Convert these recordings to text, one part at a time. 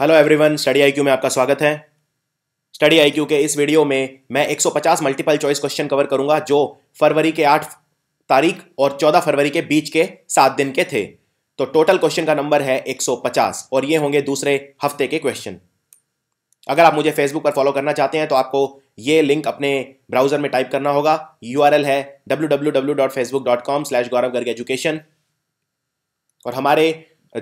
hello everyone study IQ में आपका स्वागत है स्टडी आईक्यू के इस वीडियो में मैं 150 मल्टीपल चॉइस क्वेश्चन कवर करूंगा जो फरवरी के 8 तारीख और 14 फरवरी के बीच के सात दिन के थे तो टोटल क्वेश्चन का नंबर है 150 और ये होंगे दूसरे हफ्ते के क्वेश्चन अगर आप मुझे फेसबुक पर फॉलो करना चाहते हैं तो आपको ये लिंक अपने ब्राउजर में टाइप करना होगा यू है W W W dot Facebook dot com slash Gaurav Garg education और हमारे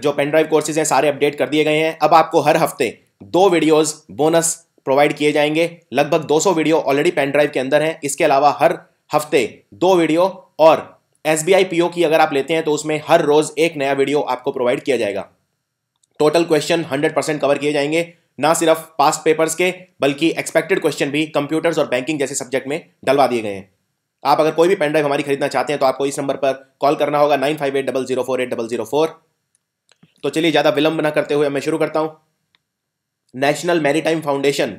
जो पेन ड्राइव कोर्सेज हैं सारे अपडेट कर दिए गए हैं अब आपको हर हफ्ते दो वीडियोज़ बोनस प्रोवाइड किए जाएंगे लगभग 200 वीडियो ऑलरेडी पेन ड्राइव के अंदर हैं इसके अलावा हर हफ्ते दो वीडियो और एस बी आई की अगर आप लेते हैं तो उसमें हर रोज़ एक नया वीडियो आपको प्रोवाइड किया जाएगा total question hundred percent cover किए जाएंगे ना सिर्फ पास्ट पेपर्स के बल्कि एक्सपेक्टेड क्वेश्चन भी कंप्यूटर्स और बैंकिंग जैसे सब्जेक्ट में डलवा दिए गए हैं आप अगर कोई भी पेन ड्राइव हमारी खरीदना चाहते हैं तो आपको इस नंबर पर कॉल करना होगा nine five eight double zero four eight double zero four तो चलिए ज़्यादा विलंब ना करते हुए मैं शुरू करता हूं नेशनल मैरीटाइम फाउंडेशन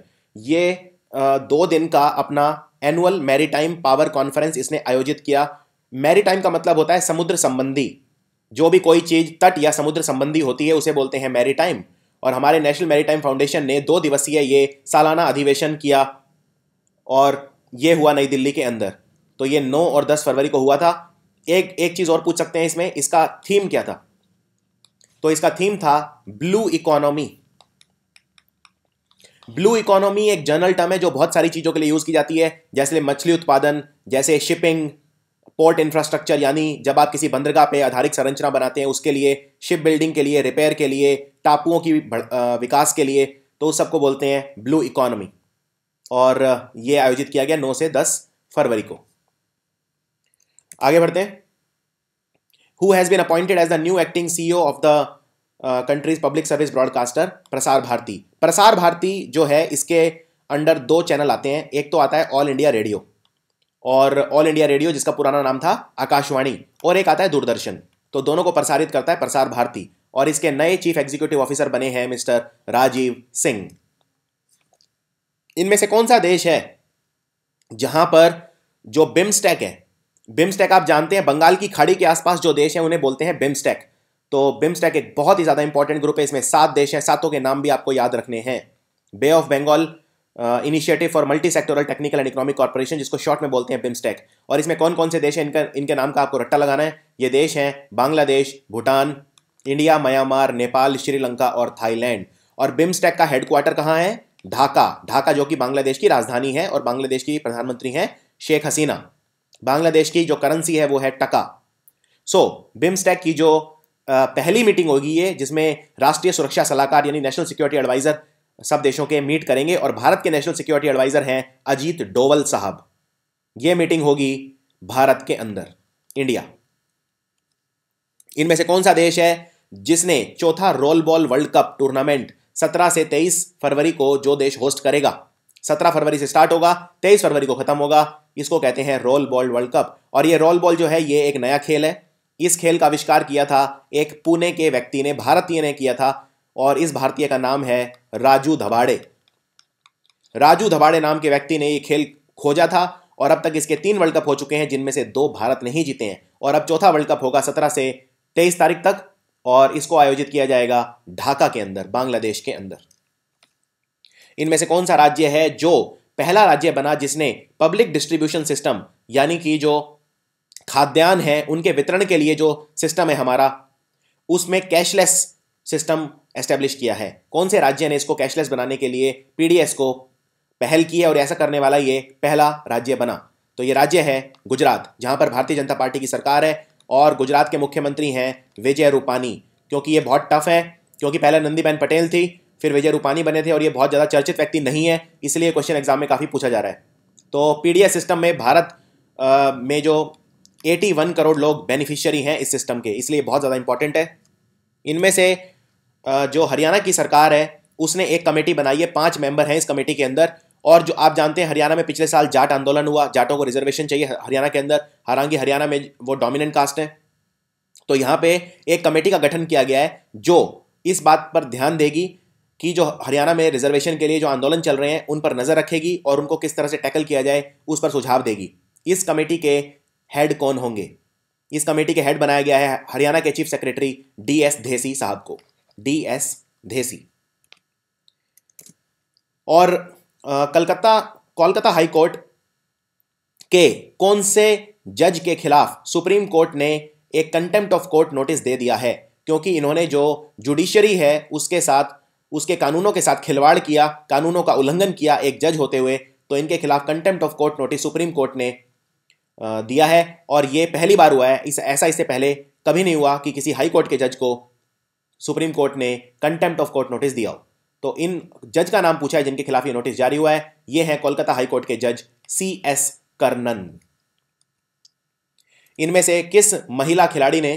ये दो दिन का अपना एनुअल मैरीटाइम पावर कॉन्फ्रेंस इसने आयोजित किया मैरीटाइम का मतलब होता है समुद्र संबंधी जो भी कोई चीज़ तट या समुद्र संबंधी होती है उसे बोलते हैं मैरीटाइम और हमारे नेशनल मैरीटाइम फाउंडेशन ने दो दिवसीय ये सालाना अधिवेशन किया और ये हुआ नई दिल्ली के अंदर तो ये 9 और 10 फरवरी को हुआ था एक एक चीज़ और पूछ सकते हैं इसमें इसका थीम क्या था तो इसका थीम था ब्लू इकोनॉमी ब्लू इकोनॉमी एक जनरल टर्म है जो बहुत सारी चीज़ों के लिए यूज़ की जाती है जैसे मछली उत्पादन जैसे शिपिंग पोर्ट इंफ्रास्ट्रक्चर यानी जब आप किसी बंदरगाह पे आधारित संरचना बनाते हैं उसके लिए शिप बिल्डिंग के लिए रिपेयर के लिए टापुओं की विकास के लिए तो उस सबको बोलते हैं ब्लू इकोनॉमी और ये आयोजित किया गया 9 से 10 फरवरी को आगे बढ़ते हैं who has been appointed as the new acting CEO of the country's public service broadcaster Prasar Bharati प्रसार भारती जो है इसके अंडर दो चैनल आते हैं एक तो आता है ऑल इंडिया रेडियो और ऑल इंडिया रेडियो जिसका पुराना नाम था आकाशवाणी और एक आता है दूरदर्शन तो दोनों को प्रसारित करता है प्रसार भारती और इसके नए चीफ एग्जीक्यूटिव ऑफिसर बने हैं मिस्टर राजीव सिंह इनमें से कौन सा देश है जहां पर जो बिम्स्टेक है बिम्स्टेक आप जानते हैं बंगाल की खाड़ी के आसपास जो देश है उन्हें बोलते हैं बिम्स्टेक तो बिम्स्टेक एक बहुत ही ज़्यादा इंपॉर्टेंट ग्रुप है इसमें सात देश हैं सातों के नाम भी आपको याद रखने हैं Bay of Bengal Initiative for Multi Sectoral Technical and Economic Corporation जिसको शॉर्ट में बोलते हैं बिम्स्टेक और इसमें कौन कौन से देश हैं इनका इनके नाम का आपको रट्टा लगाना है ये देश हैं बांग्लादेश भूटान इंडिया म्यांमार नेपाल श्रीलंका और थाईलैंड और बिम्स्टेक का हेडक्वार्टर कहाँ है ढाका ढाका जो कि बांग्लादेश की राजधानी है और बांग्लादेश की प्रधानमंत्री हैं शेख हसीना बांग्लादेश की जो करेंसी है वो है टका सो so, बिम्स्टेक की जो पहली मीटिंग होगी ये जिसमें राष्ट्रीय सुरक्षा सलाहकार यानी नेशनल सिक्योरिटी एडवाइज़र सब देशों के मीट करेंगे और भारत के नेशनल सिक्योरिटी एडवाइज़र हैं अजीत डोवल साहब ये मीटिंग होगी भारत के अंदर इंडिया इनमें से कौन सा देश है जिसने चौथा roll ball world cup tournament 17 से 23 फरवरी को जो देश होस्ट करेगा 17 फरवरी से स्टार्ट होगा 23 फरवरी को खत्म होगा इसको कहते हैं रोल बॉल वर्ल्ड कप और ये रोल बॉल जो है ये एक नया खेल है इस खेल का आविष्कार किया था एक पुणे के व्यक्ति ने भारतीय ने किया था और इस भारतीय का नाम है राजू धबाड़े राजू धबाड़े नाम के व्यक्ति ने यह खेल खोजा था और अब तक इसके तीन वर्ल्ड कप हो चुके हैं जिनमें से दो भारत नहीं जीते हैं और अब चौथा वर्ल्ड कप होगा सत्रह से तेईस तारीख तक और इसको आयोजित किया जाएगा ढाका के अंदर बांग्लादेश के अंदर इनमें से कौन सा राज्य है जो पहला राज्य बना जिसने पब्लिक डिस्ट्रीब्यूशन सिस्टम यानी कि जो खाद्यान्न हैं उनके वितरण के लिए जो सिस्टम है हमारा उसमें कैशलेस सिस्टम एस्टेब्लिश किया है कौन से राज्य ने इसको कैशलेस बनाने के लिए पीडीएस को पहल की है और ऐसा करने वाला ये पहला राज्य बना तो ये राज्य है गुजरात जहाँ पर भारतीय जनता पार्टी की सरकार है और गुजरात के मुख्यमंत्री हैं विजय रूपानी क्योंकि ये बहुत टफ है क्योंकि पहले नंदीबेन पटेल थी फिर विजय रूपानी बने थे और ये बहुत ज़्यादा चर्चित व्यक्ति नहीं है इसलिए क्वेश्चन एग्जाम में काफ़ी पूछा जा रहा है तो पी सिस्टम में भारत आ, में जो 81 करोड़ लोग बेनिफिशियरी हैं इस सिस्टम के इसलिए बहुत ज़्यादा इंपॉर्टेंट है इनमें से जो हरियाणा की सरकार है उसने एक कमेटी बनाई है पांच मेंबर हैं इस कमेटी के अंदर और जो आप जानते हैं हरियाणा में पिछले साल जाट आंदोलन हुआ जाटों को रिजर्वेशन चाहिए हरियाणा के अंदर हालांकि हरियाणा में वो डोमिनेंट कास्ट है तो यहाँ पे एक कमेटी का गठन किया गया है जो इस बात पर ध्यान देगी कि जो हरियाणा में रिजर्वेशन के लिए जो आंदोलन चल रहे हैं उन पर नज़र रखेगी और उनको किस तरह से टैकल किया जाए उस पर सुझाव देगी इस कमेटी के हेड कौन होंगे इस कमेटी के हेड बनाया गया है हरियाणा के chief secretary D S Dhesi साहब को डी एस धेसी और आ, कलकत्ता कोलकाता हाई कोर्ट के कौन से जज के खिलाफ सुप्रीम कोर्ट ने एक कंटेम्प्ट ऑफ कोर्ट नोटिस दे दिया है क्योंकि इन्होंने जो जुडिशरी है उसके साथ उसके कानूनों के साथ खिलवाड़ किया कानूनों का उल्लंघन किया एक जज होते हुए तो इनके खिलाफ contempt of court notice supreme court ने दिया है और ये पहली बार हुआ है इस ऐसा इससे पहले कभी नहीं हुआ कि किसी हाई कोर्ट के जज को सुप्रीम कोर्ट ने कंटेम्प्ट ऑफ कोर्ट नोटिस दिया हो तो इन जज का नाम पूछा है जिनके खिलाफ ये नोटिस जारी हुआ है ये हैं कोलकाता हाई कोर्ट के जज सी एस करनन इनमें से किस महिला खिलाड़ी ने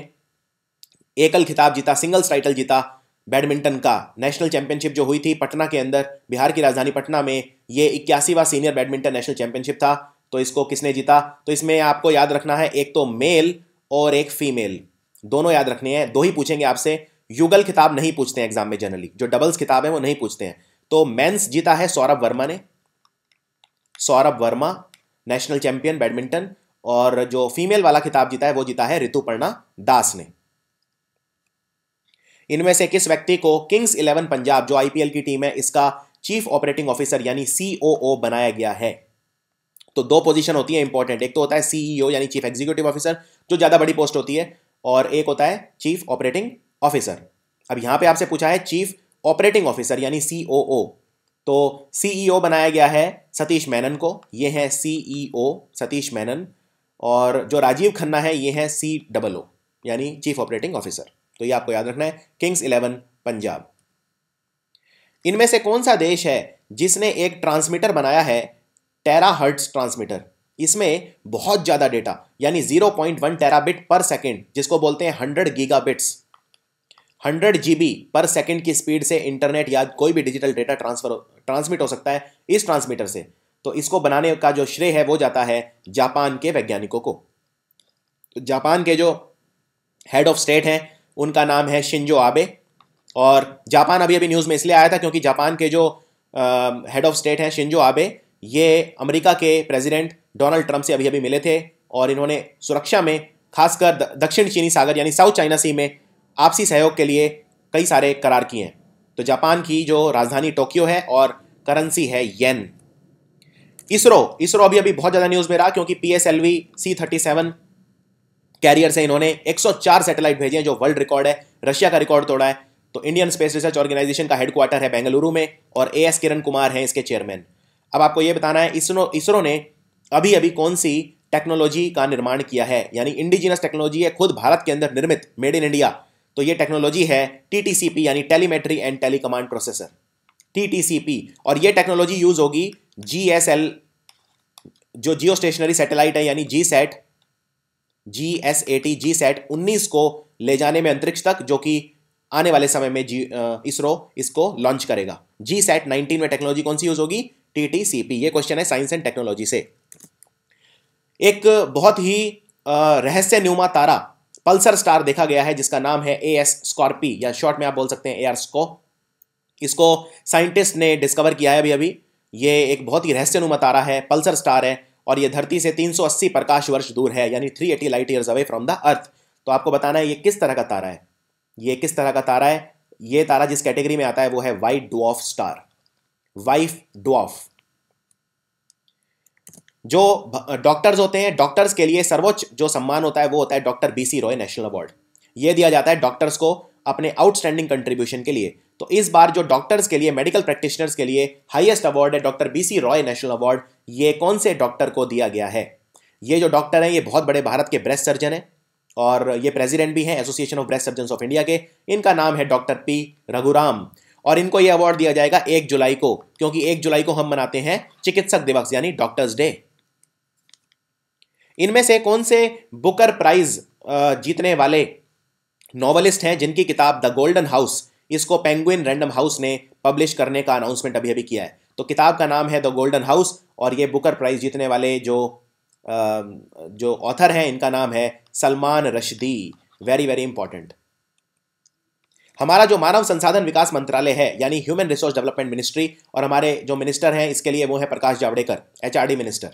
एकल खिताब जीता सिंगल्स टाइटल जीता बैडमिंटन का नेशनल चैंपियनशिप जो हुई थी पटना के अंदर बिहार की राजधानी पटना में ये इक्यासीवा सीनियर बैडमिंटन नेशनल चैंपियनशिप था तो इसको किसने जीता तो इसमें आपको याद रखना है एक तो मेल और एक फीमेल दोनों याद रखने हैं दो ही पूछेंगे आपसे युगल खिताब नहीं पूछते हैं एग्जाम में जनरली जो डबल्स किताब है वो नहीं पूछते हैं तो मेंस जीता है सौरभ वर्मा ने Saurabh Verma national champion badminton और जो फीमेल वाला खिताब जीता है वो जीता है ऋतुपर्णा दास ने इनमें से किस व्यक्ति को किंग्स इलेवन पंजाब जो आईपीएल की टीम है इसका चीफ ऑपरेटिंग ऑफिसर यानी सीओओ बनाया गया है तो दो पोजीशन होती है इंपॉर्टेंट एक तो होता है सीईओ e यानी चीफ एग्जीक्यूटिव ऑफिसर जो ज़्यादा बड़ी पोस्ट होती है और एक होता है चीफ ऑपरेटिंग ऑफिसर अब यहां पे आपसे पूछा है चीफ ऑपरेटिंग ऑफिसर यानी सी तो सीईओ e बनाया गया है सतीश मैनन को ये है सीईओ e सतीश मैनन और जो राजीव खन्ना है ये है सी डबल ओ यानी चीफ ऑपरेटिंग ऑफिसर तो ये आपको याद रखना है किंग्स इलेवन पंजाब इनमें से कौन सा देश है जिसने एक ट्रांसमीटर बनाया है टेरा हर्ट्स ट्रांसमीटर इसमें बहुत ज़्यादा डेटा यानी 0.1 टेराबिट पर सेकेंड जिसको बोलते हैं 100 गीगाबिट्स 100 जीबी पर सेकेंड की स्पीड से इंटरनेट या कोई भी डिजिटल डेटा ट्रांसफर ट्रांसमिट हो सकता है इस ट्रांसमीटर से तो इसको बनाने का जो श्रेय है वो जाता है जापान के वैज्ञानिकों को तो जापान के जो हेड ऑफ स्टेट हैं उनका नाम है शिंजो आबे और जापान अभी अभी न्यूज़ में इसलिए आया था क्योंकि जापान के जो हेड ऑफ स्टेट हैं शिंजो आबे ये अमेरिका के प्रेसिडेंट डोनाल्ड ट्रंप से अभी अभी मिले थे और इन्होंने सुरक्षा में खासकर दक्षिण चीनी सागर यानी साउथ चाइना सी में आपसी सहयोग के लिए कई सारे करार किए हैं तो जापान की जो राजधानी टोक्यो है और करेंसी है येन इसरो इसरो अभी अभी बहुत ज़्यादा न्यूज़ में रहा क्योंकि P S L V C thirty seven carrier से इन्होंने 104 सैटेलाइट भेजे हैं जो वर्ल्ड रिकॉर्ड है रशिया का रिकॉर्ड तोड़ा है तो इंडियन स्पेस रिसर्च ऑर्गेनाइजेशन का हेडक्वार्टर है बेंगलुरु में और ए एस किरण कुमार हैं इसके चेयरमैन अब आपको यह बताना है इसरो इसरो ने अभी अभी कौन सी टेक्नोलॉजी का निर्माण किया है यानी इंडिजिनस टेक्नोलॉजी है खुद भारत के अंदर निर्मित मेड इन इंडिया तो ये टेक्नोलॉजी है टी यानी telemetry and telecommand processor T और ये टेक्नोलॉजी यूज होगी जी जो जियो स्टेशनरी सेटेलाइट है यानी G sat G S A T G sat उन्नीस को ले जाने में अंतरिक्ष तक जो कि आने वाले समय में जी इसरो इसको लॉन्च करेगा जी सेट नाइनटीन में टेक्नोलॉजी कौन सी यूज होगी टीटीसीपी ये क्वेश्चन है साइंस एंड टेक्नोलॉजी से एक बहुत ही रहस्य न्यूमा तारा पल्सर स्टार देखा गया है जिसका नाम है ए एस स्कॉर्पी या शॉर्ट में आप बोल सकते हैं ए आर स्को इसको साइंटिस्ट ने डिस्कवर किया है अभी अभी ये एक बहुत ही रहस्य नुमा तारा है पल्सर स्टार है और ये धरती से 380 प्रकाश वर्ष दूर है यानी 380 light years away from the earth तो आपको बताना है ये किस तरह का तारा है ये किस तरह का तारा है ये तारा जिस कैटेगरी में आता है वो है वाइट डू स्टार वाइफ डॉफ जो डॉक्टर्स होते हैं डॉक्टर्स के लिए सर्वोच्च जो सम्मान होता है वो होता है doctor BC Roy national award ये दिया जाता है डॉक्टर्स को अपने आउटस्टैंडिंग कंट्रीब्यूशन के लिए तो इस बार जो डॉक्टर्स के लिए मेडिकल प्रैक्टिशनर्स के लिए हाईएस्ट अवार्ड है doctor BC Roy national award ये कौन से डॉक्टर को दिया गया है ये जो डॉक्टर हैं ये बहुत बड़े भारत के ब्रेस्ट सर्जन हैं और ये प्रेसिडेंट भी हैं association of breast surgeon of India के इनका नाम है डॉक्टर पी रघुराम और इनको ये अवार्ड दिया जाएगा एक जुलाई को क्योंकि एक जुलाई को हम मनाते हैं चिकित्सक दिवस यानी डॉक्टर्स डे इनमें से कौन से बुकर प्राइज जीतने वाले नॉवलिस्ट हैं जिनकी किताब द गोल्डन हाउस इसको पेंगुइन रैंडम हाउस ने पब्लिश करने का अनाउंसमेंट अभी अभी किया है तो किताब का नाम है द गोल्डन हाउस और ये बुकर प्राइज जीतने वाले जो जो ऑथर हैं इनका नाम है Salman Rushdie very very important हमारा जो मानव संसाधन विकास मंत्रालय है यानी ह्यूमन रिसोर्स डेवलपमेंट मिनिस्ट्री और हमारे जो मिनिस्टर हैं इसके लिए वो है प्रकाश जावड़ेकर एच मिनिस्टर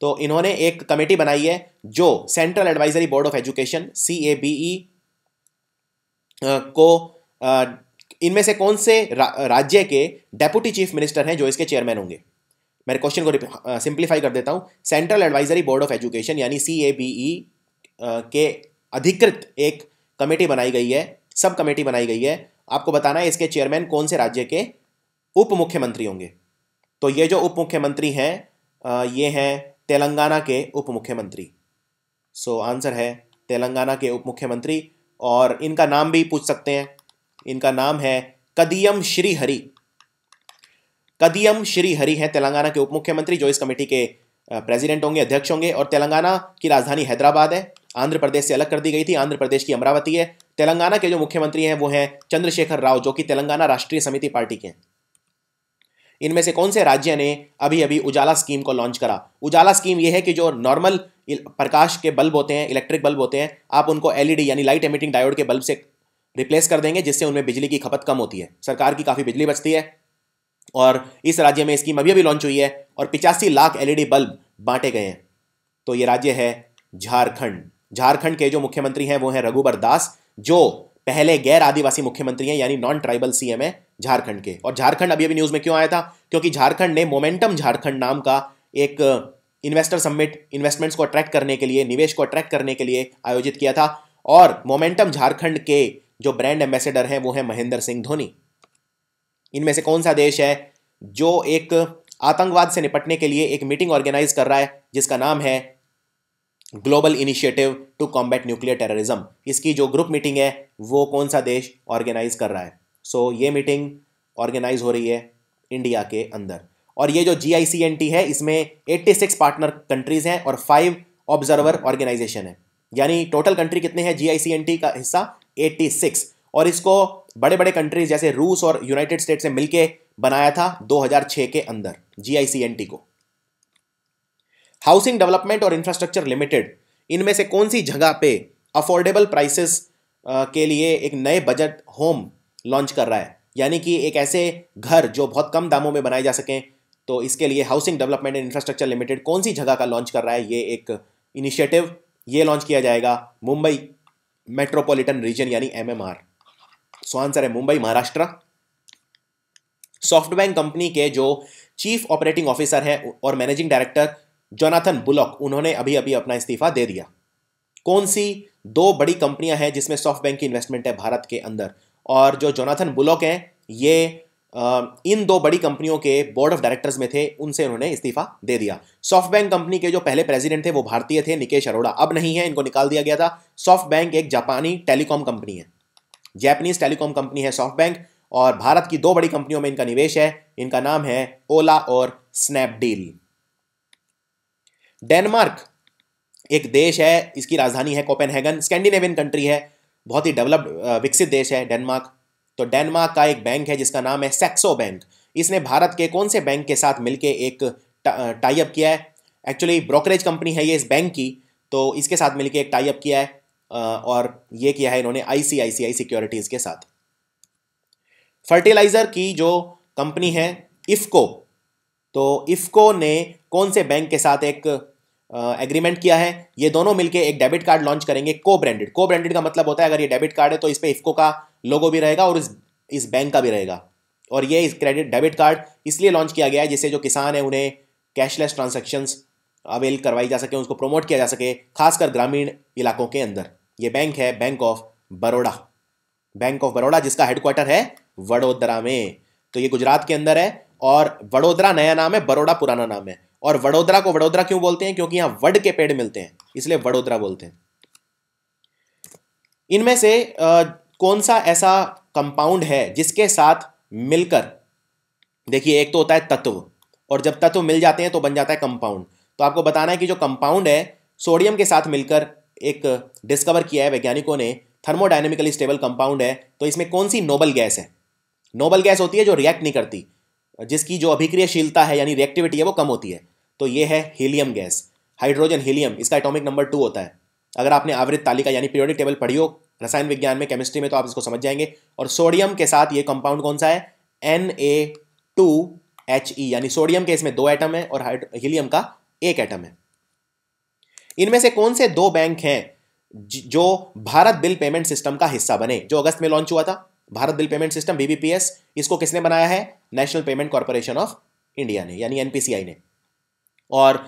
तो इन्होंने एक कमेटी बनाई है जो central advisory board of education C A B E को इनमें से कौन से रा, राज्य के डेप्यूटी चीफ मिनिस्टर हैं जो इसके चेयरमैन होंगे मेरे क्वेश्चन को सिंप्लीफाई कर देता हूँ central advisory board of education यानी सी ए बी ई के अधिकृत एक कमेटी बनाई गई है सब कमेटी बनाई गई है आपको बताना है इसके चेयरमैन कौन से राज्य के उप मुख्यमंत्री होंगे तो ये जो उप मुख्यमंत्री हैं ये हैं तेलंगाना के उप मुख्यमंत्री सो आंसर है तेलंगाना के उप मुख्यमंत्री और इनका नाम भी पूछ सकते हैं इनका नाम है कदियम श्री हरि कदियम श्री हरि हैं तेलंगाना के उप मुख्यमंत्री जो इस कमेटी के प्रेसिडेंट होंगे अध्यक्ष होंगे और तेलंगाना की राजधानी हैदराबाद है आंध्र प्रदेश से अलग कर दी गई थी आंध्र प्रदेश की अमरावती है तेलंगाना के जो मुख्यमंत्री हैं वो हैं चंद्रशेखर राव जो कि तेलंगाना राष्ट्रीय समिति पार्टी के हैं इनमें से कौन से राज्य ने अभी अभी उजाला स्कीम को लॉन्च करा उजाला स्कीम ये है कि जो नॉर्मल प्रकाश के बल्ब होते हैं इलेक्ट्रिक बल्ब होते हैं आप उनको एलईडी यानी लाइट एमिटिंग डायोड के बल्ब से रिप्लेस कर देंगे जिससे उनमें बिजली की खपत कम होती है सरकार की काफ़ी बिजली बचती है और इस राज्य में स्कीम अभी अभी लॉन्च हुई है और पिचासी लाख एल बल्ब बांटे गए हैं तो ये राज्य है झारखंड झारखंड के जो मुख्यमंत्री हैं वो हैं रघुबर दास जो पहले गैर आदिवासी मुख्यमंत्री हैं यानी नॉन ट्राइबल सीएम है झारखंड के और झारखंड अभी अभी न्यूज़ में क्यों आया था क्योंकि झारखंड ने मोमेंटम झारखंड नाम का एक इन्वेस्टर समिट इन्वेस्टमेंट्स को अट्रैक्ट करने के लिए निवेश को अट्रैक्ट करने के लिए आयोजित किया था और मोमेंटम झारखंड के जो ब्रांड एम्बेसडर हैं वो हैं महेंद्र सिंह धोनी इनमें से कौन सा देश है जो एक आतंकवाद से निपटने के लिए एक मीटिंग ऑर्गेनाइज कर रहा है जिसका नाम है global initiative to combat nuclear terrorism इसकी जो ग्रुप मीटिंग है वो कौन सा देश ऑर्गेनाइज कर रहा है सो so, ये मीटिंग ऑर्गेनाइज हो रही है इंडिया के अंदर और ये जो जी है इसमें 86 पार्टनर कंट्रीज हैं और फाइव ऑब्जर्वर ऑर्गेनाइजेशन है यानी टोटल कंट्री कितने हैं जी का हिस्सा 86 और इसको बड़े बड़े कंट्रीज जैसे रूस और यूनाइटेड स्टेट्स से मिलकर बनाया था 2006 के अंदर जी को हाउसिंग डेवलपमेंट और इंफ्रास्ट्रक्चर लिमिटेड इनमें से कौन सी जगह पे अफोर्डेबल प्राइसेस के लिए एक नए बजट होम लॉन्च कर रहा है यानी कि एक ऐसे घर जो बहुत कम दामों में बनाए जा सकें तो इसके लिए housing development and infrastructure limited कौन सी जगह का लॉन्च कर रहा है ये एक इनिशिएटिव ये लॉन्च किया जाएगा मुंबई मेट्रोपॉलिटन रीजन यानी एम एम सो आंसर है मुंबई महाराष्ट्र सॉफ्टबैंक कंपनी के जो चीफ ऑपरेटिंग ऑफिसर हैं और मैनेजिंग डायरेक्टर जोनाथन बुलॉक उन्होंने अभी अभी अपना इस्तीफा दे दिया कौन सी दो बड़ी कंपनियां हैं जिसमें सॉफ्ट बैंक की इन्वेस्टमेंट है भारत के अंदर और जो जोनाथन बुलॉक हैं ये इन दो बड़ी कंपनियों के बोर्ड ऑफ डायरेक्टर्स में थे उनसे उन्होंने इस्तीफा दे दिया सॉफ्ट बैंक कंपनी के जो पहले प्रेसिडेंट थे वो भारतीय थे निकेश अरोड़ा अब नहीं है इनको निकाल दिया गया था सॉफ्ट बैंक एक जापानी टेलीकॉम कंपनी है जैपनीज टेलीकॉम कंपनी है सॉफ्ट बैंक और भारत की दो बड़ी कंपनियों में इनका निवेश है इनका नाम है ओला और स्नैपडील डेनमार्क एक देश है इसकी राजधानी है कोपेनहेगन स्कैंडिनेवियन कंट्री है बहुत ही डेवलप्ड विकसित देश है डेनमार्क तो डेनमार्क का एक बैंक है जिसका नाम है सेक्सो बैंक इसने भारत के कौन से बैंक के साथ मिलकर एक टाइप किया है एक्चुअली ब्रोकरेज कंपनी है ये इस बैंक की तो इसके साथ मिलकर एक टाइप किया है और ये किया है इन्होंने आईसीआईसीआई सिक्योरिटीज़ के साथ फर्टिलाइज़र की जो कंपनी है इफ़को तो इफ़को ने कौन से बैंक के साथ एक एग्रीमेंट किया है ये दोनों मिलके एक डेबिट कार्ड लॉन्च करेंगे को ब्रांडेड को ब्रांडेड का मतलब होता है अगर ये डेबिट कार्ड है तो इस पर इफ्को का लोगो भी रहेगा और इस इस बैंक का भी रहेगा और ये इस क्रेडिट डेबिट कार्ड इसलिए लॉन्च किया गया है जिससे जो किसान है उन्हें कैशलेस ट्रांजेक्शन्स अवेल करवाई जा सके उसको प्रमोट किया जा सके खासकर ग्रामीण इलाकों के अंदर ये बैंक है bank of Baroda bank of Baroda जिसका हेडक्वार्टर है वडोदरा में तो ये गुजरात के अंदर है और वडोदरा नया नाम है बड़ोड़ा पुराना नाम है और वडोदरा को वडोदरा क्यों बोलते हैं क्योंकि यहां वड के पेड़ मिलते हैं इसलिए वडोदरा बोलते हैं इनमें से आ, कौन सा ऐसा कंपाउंड है जिसके साथ मिलकर देखिए एक तो होता है तत्व और जब तत्व मिल जाते हैं तो बन जाता है कंपाउंड तो आपको बताना है कि जो कंपाउंड है सोडियम के साथ मिलकर एक डिस्कवर किया है वैज्ञानिकों ने थर्मोडाइनमिकली स्टेबल कंपाउंड है तो इसमें कौन सी नोबल गैस है नोबल गैस होती है जो रिएक्ट नहीं करती जिसकी जो अभिक्रियाशीलता है यानी रिएक्टिविटी है वो कम होती है तो ये है हीलियम गैस हाइड्रोजन हीलियम इसका एटॉमिक नंबर टू होता है अगर आपने आवृत तालिका यानी पीरियोडिक टेबल पढ़ी हो रसायन विज्ञान में केमिस्ट्री में तो आप इसको समझ जाएंगे और सोडियम के साथ ये कंपाउंड कौन सा है N A two H E यानी सोडियम के इसमें दो एटम है और हीलियम का एक एटम है इनमें से कौन से दो बैंक हैं जो भारत बिल पेमेंट सिस्टम का हिस्सा बने जो अगस्त में लॉन्च हुआ था Bharat bill payment system BBPS इसको किसने बनाया है national payment corporation of India ने यानी एनपीसीआई ने और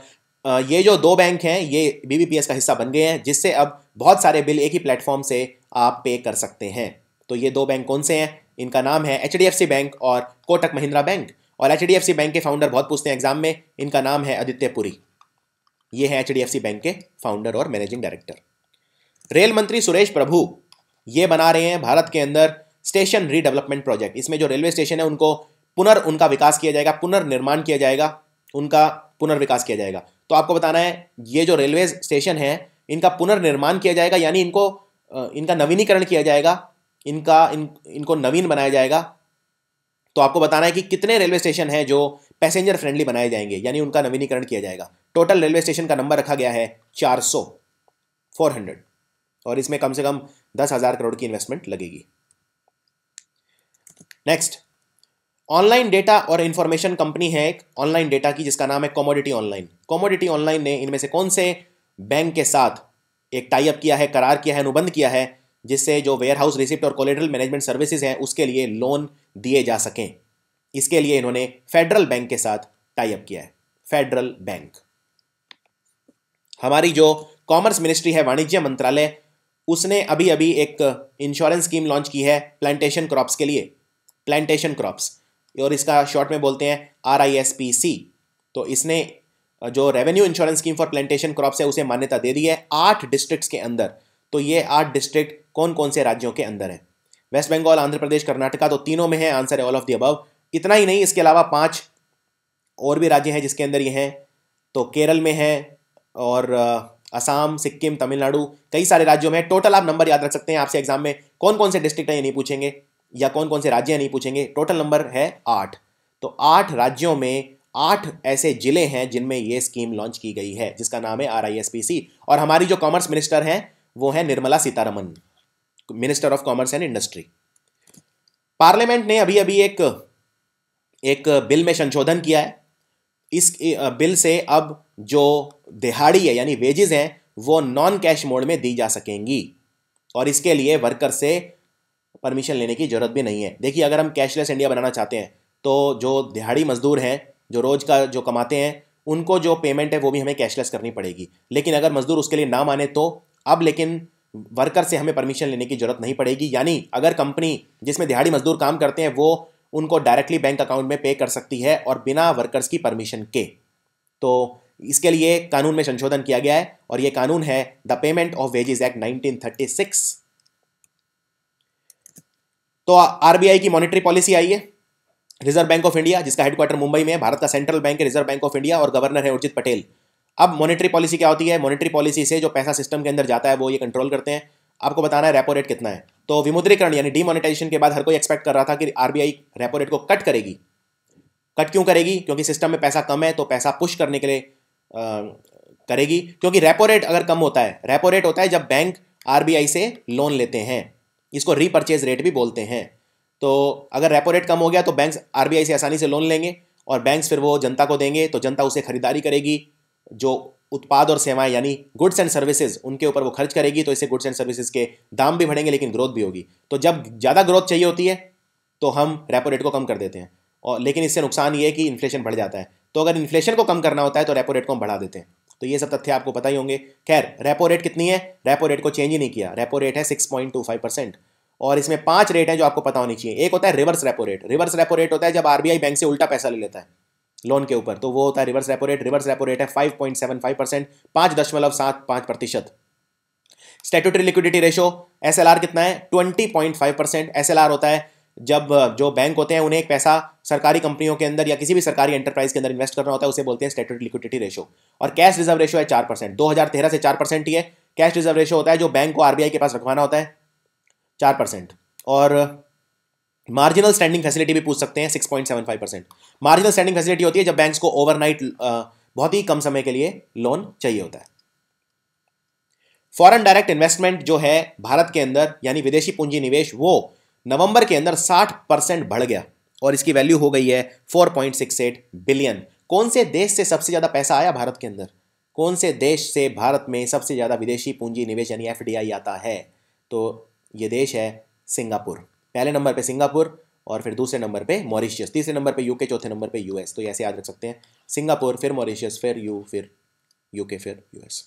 ये जो दो बैंक हैं ये बीबीपीएस का हिस्सा बन गए हैं जिससे अब बहुत सारे बिल एक ही प्लेटफॉर्म से आप पे कर सकते हैं तो ये दो बैंक कौन से हैं इनका नाम है एच बैंक और कोटक महिंद्रा बैंक और एच बैंक के फाउंडर बहुत पूछते हैं एग्जाम में इनका नाम है आदित्य पुरी ये है एच बैंक के फाउंडर और मैनेजिंग डायरेक्टर रेल मंत्री सुरेश प्रभु ये बना रहे हैं भारत के अंदर स्टेशन रीडेवलपमेंट प्रोजेक्ट इसमें जो रेलवे स्टेशन है उनको पुनर् उनका विकास किया जाएगा पुनर्निर्माण किया जाएगा उनका पुनर्विकास किया जाएगा तो आपको बताना है ये जो रेलवे स्टेशन है इनका पुनर्निर्माण किया जाएगा यानी इनको इनका नवीनीकरण किया जाएगा इनका इन इनको नवीन बनाया जाएगा तो आपको बताना है कि कितने रेलवे स्टेशन हैं जो पैसेंजर फ्रेंडली बनाए जाएंगे यानी उनका नवीनीकरण किया जाएगा टोटल रेलवे स्टेशन का नंबर रखा गया है चार सौ फोर हंड्रेड और इसमें कम से कम दस हज़ार करोड़ की इन्वेस्टमेंट लगेगी नेक्स्ट ऑनलाइन डेटा और इन्फॉर्मेशन कंपनी है एक ऑनलाइन डेटा की जिसका नाम है कॉमोडिटी ऑनलाइन कॉमोडिटी ऑनलाइन ने इनमें से कौन से बैंक के साथ एक टाइप किया है करार किया है अनुबंध किया है जिससे जो वेयर हाउस रिसिप्ट और कोलेट्रल मैनेजमेंट सर्विसेज हैं उसके लिए लोन दिए जा सकें इसके लिए इन्होंने फेडरल बैंक के साथ टाइप किया है फेडरल बैंक हमारी जो कॉमर्स मिनिस्ट्री है वाणिज्य मंत्रालय उसने अभी अभी एक इंश्योरेंस स्कीम लॉन्च की है प्लांटेशन क्रॉप्स के लिए प्लांटेशन क्रॉप्स और इसका शॉर्ट में बोलते हैं R I S P C तो इसने जो revenue insurance scheme for plantation crops है उसे मान्यता दे दी है आठ डिस्ट्रिक्ट्स के अंदर तो ये आठ डिस्ट्रिक्ट कौन कौन से राज्यों के अंदर है वेस्ट बंगाल आंध्र प्रदेश कर्नाटका तो तीनों में है आंसर है ऑल ऑफ द अबव इतना ही नहीं इसके अलावा पांच और भी राज्य हैं जिसके अंदर ये हैं तो केरल में है और असम सिक्किम तमिलनाडु कई सारे राज्यों में टोटल आप नंबर याद रख सकते हैं आपसे एग्जाम में कौन कौन से डिस्ट्रिक्ट हैं ये नहीं पूछेंगे या कौन कौन से राज्य नहीं पूछेंगे टोटल नंबर है आठ तो आठ राज्यों में आठ ऐसे जिले हैं जिनमें ये स्कीम लॉन्च की गई है जिसका नाम है आर और हमारी जो कॉमर्स मिनिस्टर हैं वो हैं Nirmala Sitharaman minister of commerce and industry parliament ने अभी अभी एक एक बिल में संशोधन किया है इस बिल से अब जो दिहाड़ी है यानी वेजेस हैं वो नॉन कैश मोड में दी जा सकेंगी और इसके लिए वर्कर से परमिशन लेने की ज़रूरत भी नहीं है देखिए अगर हम कैशलेस इंडिया बनाना चाहते हैं तो जो दिहाड़ी मजदूर हैं जो रोज़ का जो कमाते हैं उनको जो पेमेंट है वो भी हमें कैशलेस करनी पड़ेगी लेकिन अगर मजदूर उसके लिए ना माने तो अब लेकिन वर्कर से हमें परमिशन लेने की ज़रूरत नहीं पड़ेगी यानी अगर कंपनी जिसमें दिहाड़ी मजदूर काम करते हैं वो उनको डायरेक्टली बैंक अकाउंट में पे कर सकती है और बिना वर्कर्स की परमिशन के तो इसके लिए कानून में संशोधन किया गया है और ये कानून है the payment of wages act 1936 तो आरबीआई की मॉनिटरी पॉलिसी आई है रिजर्व बैंक ऑफ इंडिया जिसका हेडक्वार्टर मुंबई में है भारत का सेंट्रल बैंक है रिजर्व बैंक ऑफ इंडिया और गवर्नर है उर्जित पटेल अब मॉनिटरी पॉलिसी क्या होती है मॉनिटरी पॉलिसी से जो पैसा सिस्टम के अंदर जाता है वो ये कंट्रोल करते हैं आपको बताना है रेपो रेट कितना है तो विमुद्रीकरण यानी डीमोनिटाइजेशन के बाद हर कोई एक्सपेक्ट कर रहा था कि आरबीआई रेपो रेट को कट करेगी कट क्यों करेगी क्योंकि सिस्टम में पैसा कम है तो पैसा पुश करने के लिए आ, करेगी क्योंकि रेपो रेट अगर कम होता है रेपो रेट होता है जब बैंक आरबीआई से लोन लेते हैं इसको रीपरचेज रेट भी बोलते हैं तो अगर रेपो रेट कम हो गया तो बैंक आरबीआई से आसानी से लोन लेंगे और बैंक्स फिर वो जनता को देंगे तो जनता उसे खरीदारी करेगी जो उत्पाद और सेवाएं यानी गुड्स एंड सर्विसेज उनके ऊपर वो खर्च करेगी तो इससे गुड्स एंड सर्विसेज के दाम भी बढ़ेंगे लेकिन ग्रोथ भी होगी तो जब ज़्यादा ग्रोथ चाहिए होती है तो हम रेपो रेट को कम कर देते हैं और लेकिन इससे नुकसान ये है कि इन्फ्लेशन बढ़ जाता है तो अगर इन्फ्लेशन को कम करना होता है तो रेपो रेट को हम बढ़ा देते हैं तो ये सब तथ्य आपको पता ही होंगे खैर रेपो रेट कितनी है रेपो रेट को चेंज ही नहीं किया रेपो रेट है six point two five percent और इसमें पांच रेट हैं जो आपको पता होनी चाहिए एक होता है reverse repo rate reverse repo rate होता है जब आरबीआई बैंक से उल्टा पैसा ले लेता है लोन के ऊपर तो वो होता है reverse repo rate reverse repo rate है five point seven five percent पांच दशमलव सात पांच प्रतिशत स्टेटूटरी लिक्विडिटी रेशो एस कितना है twenty point five percent S होता है जब जो बैंक होते हैं उन्हें एक पैसा सरकारी कंपनियों के अंदर या किसी भी सरकारी एंटरप्राइज के अंदर इन्वेस्ट करना होता है उसे बोलते हैं स्टेटरी लिक्विडिटी रेशो और कैश रिजर्व रेशो है चार परसेंट दो हज़ार तेरह से चार परसेंट ही है कैश रिजर्व रेशो होता है जो बैंक को आरबीआई के पास रखवाना होता है चार परसेंट और मार्जिनल स्टैंडिंग फैसिलिटी भी पूछ सकते हैं six point seven five percent marginal standing facility होती है जब बैंक को ओवरनाइट बहुत ही कम समय के लिए लोन चाहिए होता है फॉरन डायरेक्ट इन्वेस्टमेंट जो है भारत के अंदर यानी विदेशी पूंजी निवेश वो नवंबर के अंदर 60 परसेंट बढ़ गया और इसकी वैल्यू हो गई है 4.68 बिलियन कौन से देश से सबसे ज़्यादा पैसा आया भारत के अंदर कौन से देश से भारत में सबसे ज़्यादा विदेशी पूंजी निवेश यानी एफ आता है तो ये देश है सिंगापुर पहले नंबर पर सिंगापुर और फिर दूसरे नंबर पे मॉरिशियस तीसरे नंबर पे यूके चौथे नंबर पे यूएस तो ऐसे याद रख सकते हैं सिंगापुर फिर मॉरिशियस फिर यू फिर यूके फिर यूएस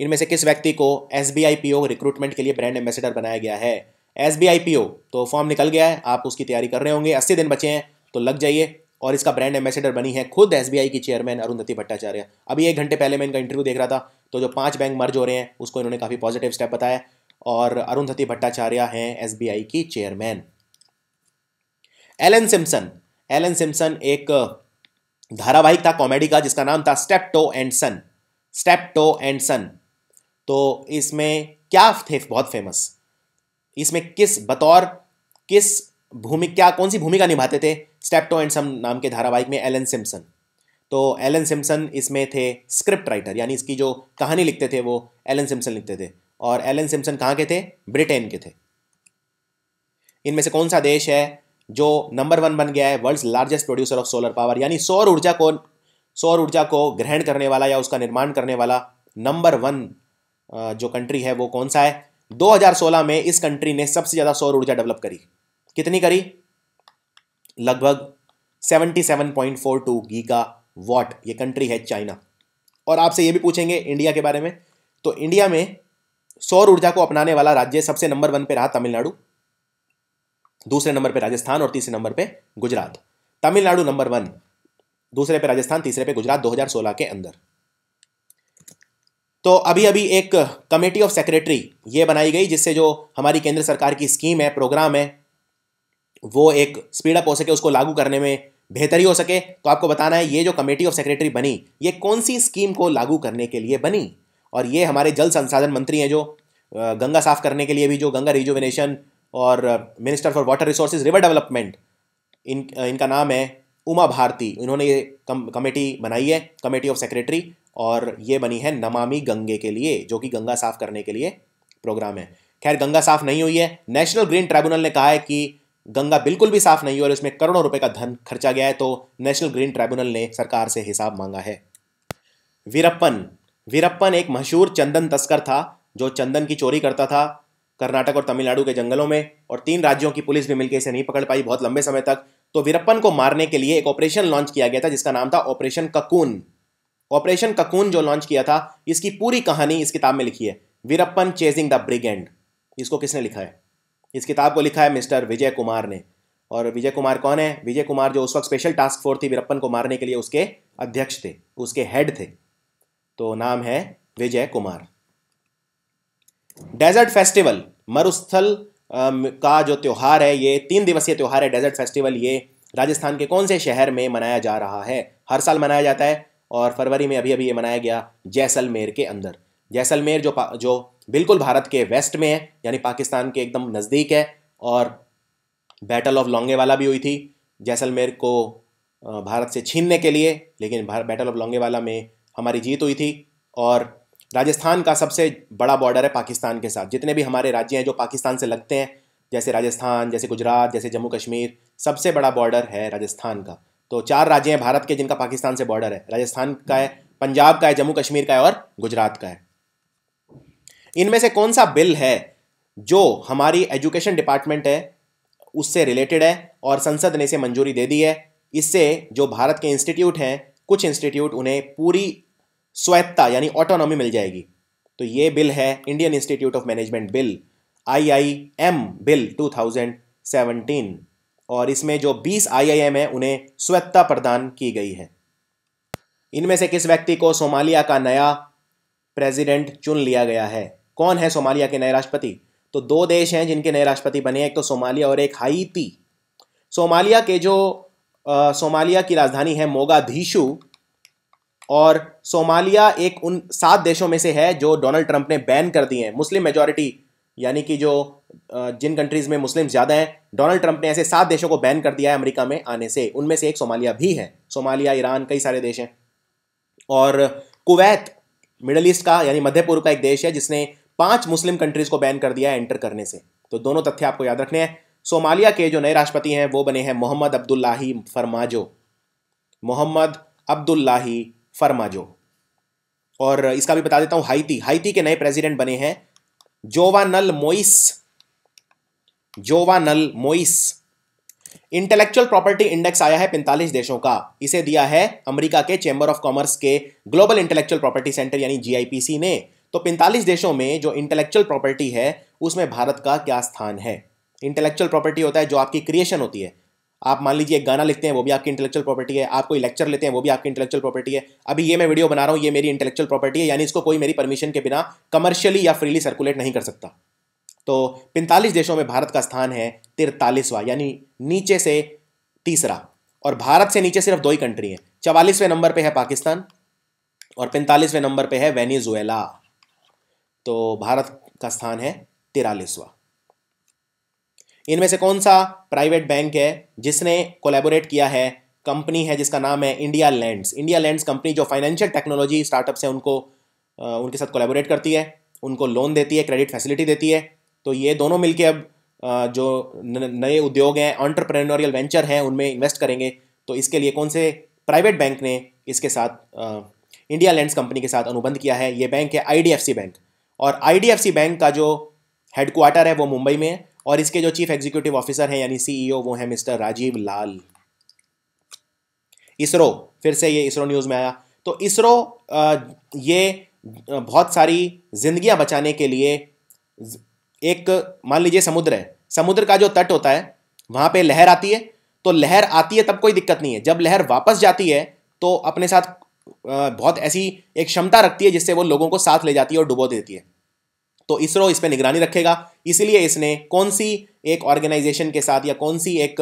इनमें से किस व्यक्ति को एस बी रिक्रूटमेंट के लिए ब्रांड एम्बेसडर बनाया गया है S B I P O तो फॉर्म निकल गया है आप उसकी तैयारी कर रहे होंगे अस्सी दिन बचे हैं तो लग जाइए और इसका ब्रांड एम्बेसडर बनी है खुद एस बी आई की चेयरमैन अरुंधति भट्टाचार्य अभी एक घंटे पहले मैं इनका इंटरव्यू देख रहा था तो जो पाँच बैंक मर्ज हो रहे हैं उसको इन्होंने काफ़ी पॉजिटिव स्टेप बताया और अरुंधति भट्टाचार्य हैं एस बी आई की chairman Alan Simpson Alan Simpson एक धारावाहिक था कॉमेडी का जिसका नाम था Steptoe and son Steptoe and son तो इसमें क्या थे बहुत फेमस इसमें किस बतौर किस भूमि क्या कौन सी भूमिका निभाते थे स्टेप्टो एंड सम नाम के धारावाहिक में एलन सिम्पसन तो एलन सिम्पसन इसमें थे स्क्रिप्ट राइटर यानी इसकी जो कहानी लिखते थे वो एलन सिम्पसन लिखते थे और एलन सिम्पसन कहाँ के थे ब्रिटेन के थे इनमें से कौन सा देश है जो नंबर वन बन गया है world's largest producer of solar power यानी सौर ऊर्जा को सौर ऊर्जा को ग्रहण करने वाला या उसका निर्माण करने वाला नंबर वन जो कंट्री है वो कौन सा है 2016 में इस कंट्री ने सबसे ज़्यादा सौर ऊर्जा डेवलप करी कितनी करी लगभग 77.42 गीगा वॉट ये कंट्री है चाइना और आपसे ये भी पूछेंगे इंडिया के बारे में तो इंडिया में सौर ऊर्जा को अपनाने वाला राज्य सबसे नंबर वन पे रहा तमिलनाडु दूसरे नंबर पे राजस्थान और तीसरे नंबर पे गुजरात तमिलनाडु नंबर वन दूसरे पे राजस्थान तीसरे पे गुजरात 2016 के अंदर तो अभी अभी एक कमेटी ऑफ सेक्रेटरी ये बनाई गई जिससे जो हमारी केंद्र सरकार की स्कीम है प्रोग्राम है वो एक स्पीड अप हो सके उसको लागू करने में बेहतरी हो सके तो आपको बताना है ये जो कमेटी ऑफ सेक्रेटरी बनी ये कौन सी स्कीम को लागू करने के लिए बनी और ये हमारे जल संसाधन मंत्री हैं जो गंगा साफ करने के लिए भी जो गंगा रिजुविनेशन और minister for water resources river development इन इनका नाम है उमा भारती इन्होंने ये कम कमेटी बनाई है कमेटी ऑफ सेक्रेटरी और ये बनी है नमामि गंगे के लिए जो कि गंगा साफ करने के लिए प्रोग्राम है खैर गंगा साफ नहीं हुई है नेशनल ग्रीन ट्राइब्यूनल ने कहा है कि गंगा बिल्कुल भी साफ नहीं हुई और इसमें करोड़ों रुपए का धन खर्चा गया है तो नेशनल ग्रीन ट्राइब्यूनल ने सरकार से हिसाब मांगा है वीरप्पन वीरप्पन एक मशहूर चंदन तस्कर था जो चंदन की चोरी करता था कर्नाटक और तमिलनाडु के जंगलों में और तीन राज्यों की पुलिस भी मिलकर इसे नहीं पकड़ पाई बहुत लंबे समय तक तो वीरप्पन को मारने के लिए एक ऑपरेशन लॉन्च किया गया था जिसका नाम था ऑपरेशन ककून ऑपरेशन ककून जो लॉन्च किया था इसकी पूरी कहानी इस किताब में लिखी है वीरप्पन चेजिंग द ब्रिगेंड इसको किसने लिखा है इस किताब को लिखा है मिस्टर विजय कुमार ने और विजय कुमार कौन है विजय कुमार जो उस वक्त स्पेशल टास्क फोर्स थी वीरप्पन को मारने के लिए उसके अध्यक्ष थे उसके हेड थे तो नाम है विजय कुमार डेजर्ट फेस्टिवल मरुस्थल का जो त्यौहार है ये तीन दिवसीय त्यौहार है डेजर्ट फेस्टिवल ये राजस्थान के कौन से शहर में मनाया जा रहा है हर साल मनाया जाता है और फरवरी में अभी अभी ये मनाया गया जैसलमेर के अंदर जैसलमेर जो जो बिल्कुल भारत के वेस्ट में है यानी पाकिस्तान के एकदम नज़दीक है और बैटल ऑफ लोंगेवाला भी हुई थी जैसलमेर को भारत से छीनने के लिए लेकिन बैटल ऑफ लोंगेवाला में हमारी जीत हुई थी और राजस्थान का सबसे बड़ा बॉर्डर है पाकिस्तान के साथ जितने भी हमारे राज्य हैं जो पाकिस्तान से लगते हैं जैसे राजस्थान जैसे गुजरात जैसे जम्मू कश्मीर सबसे बड़ा बॉर्डर है राजस्थान का तो चार राज्य हैं भारत के जिनका पाकिस्तान से बॉर्डर है राजस्थान का है पंजाब का है जम्मू कश्मीर का है और गुजरात का है इनमें से कौन सा बिल है जो हमारी एजुकेशन डिपार्टमेंट है उससे रिलेटेड है और संसद ने इसे मंजूरी दे दी है इससे जो भारत के इंस्टीट्यूट हैं कुछ इंस्टीट्यूट उन्हें पूरी स्वायत्ता यानी ऑटोनॉमी मिल जाएगी तो ये बिल है Indian institute of management bill I I M bill two और इसमें जो 20 आईआईएम हैं उन्हें स्वच्छता प्रदान की गई है इनमें से किस व्यक्ति को सोमालिया का नया प्रेसिडेंट चुन लिया गया है कौन है सोमालिया के नए राष्ट्रपति तो दो देश हैं जिनके नए राष्ट्रपति बने एक तो सोमालिया और एक हाईती सोमालिया के जो आ, सोमालिया की राजधानी है मोगाधीशु और सोमालिया एक उन सात देशों में से है जो डोनाल्ड ट्रंप ने बैन कर दिए हैं मुस्लिम मेजोरिटी यानी कि जो जिन कंट्रीज़ में मुस्लिम ज़्यादा हैं डोनाल्ड ट्रंप ने ऐसे सात देशों को बैन कर दिया है अमेरिका में आने से उनमें से एक सोमालिया भी है सोमालिया ईरान कई सारे देश हैं और कुवैत मिडल ईस्ट का यानी मध्य पूर्व का एक देश है जिसने पांच मुस्लिम कंट्रीज़ को बैन कर दिया है एंटर करने से तो दोनों तथ्य आपको याद रखने हैं सोमालिया के जो नए राष्ट्रपति हैं वो बने हैं Mohamed Abdullahi Farmajo Mohamed Abdullahi Farmajo और इसका भी बता देता हूँ हाइती हाइती के नए प्रेसिडेंट बने हैं Jovenel Moise Jovenel Moise intellectual property index आया है 45 देशों का इसे दिया है अमेरिका के चैंबर ऑफ कॉमर्स के ग्लोबल इंटेलेक्चुअल प्रॉपर्टी सेंटर यानी जीआईपीसी ने तो 45 देशों में जो इंटेलेक्चुअल प्रॉपर्टी है उसमें भारत का क्या स्थान है इंटेलेक्चुअल प्रॉपर्टी होता है जो आपकी क्रिएशन होती है आप मान लीजिए गाना लिखते हैं वो भी आपकी इंटेलेक्चुअल प्रॉपर्टी है आप कोई लेक्चर लेते हैं वो भी आपकी इंटेलेक्चुअल प्रॉपर्टी है अभी ये मैं वीडियो बना रहा हूँ ये मेरी इंटेलेक्चुअल प्रॉपर्टी है यानी इसको कोई मेरी परमिशन के बिना कमर्शियली या फ्रीली सर्कुलेट नहीं कर सकता तो पैंतालीस देशों में भारत का स्थान है तिरतालीसवा यानी नीचे से तीसरा और भारत से नीचे सिर्फ दो ही कंट्री हैं चवालीसवें नंबर पर है पाकिस्तान और पैंतालीसवें नंबर पर है वेनिजुएला तो भारत का स्थान है तिरालीसवा इनमें से कौन सा प्राइवेट बैंक है जिसने कोलेबोरेट किया है कंपनी है जिसका नाम है India lends India lends company जो फाइनेंशियल टेक्नोलॉजी स्टार्टअप्स है उनको उनके साथ कोलेबोरेट करती है उनको लोन देती है क्रेडिट फैसिलिटी देती है तो ये दोनों मिलकर अब जो नए उद्योग हैं ऑन्टरप्रेनोरियल वेंचर हैं उनमें इन्वेस्ट करेंगे तो इसके लिए कौन से प्राइवेट बैंक ने इसके साथ इंडिया लैंड्स कंपनी के साथ अनुबंध किया है ये बैंक है आईडीएफसी बैंक और आईडीएफसी बैंक का जो हेडक्वार्टर है वो मुंबई में है और इसके जो चीफ एग्जीक्यूटिव ऑफिसर हैं यानी सीईओ वो हैं मिस्टर राजीव लाल इसरो फिर से ये इसरो न्यूज़ में आया तो इसरो ये बहुत सारी जिंदगियां बचाने के लिए एक मान लीजिए समुद्र है समुद्र का जो तट होता है वहां पे लहर आती है तो लहर आती है तब कोई दिक्कत नहीं है जब लहर वापस जाती है तो अपने साथ बहुत ऐसी एक क्षमता रखती है जिससे वो लोगों को साथ ले जाती है और डुबो देती है तो इसरो इस पर निगरानी रखेगा इसलिए इसने कौन सी एक ऑर्गेनाइजेशन के साथ या कौन सी एक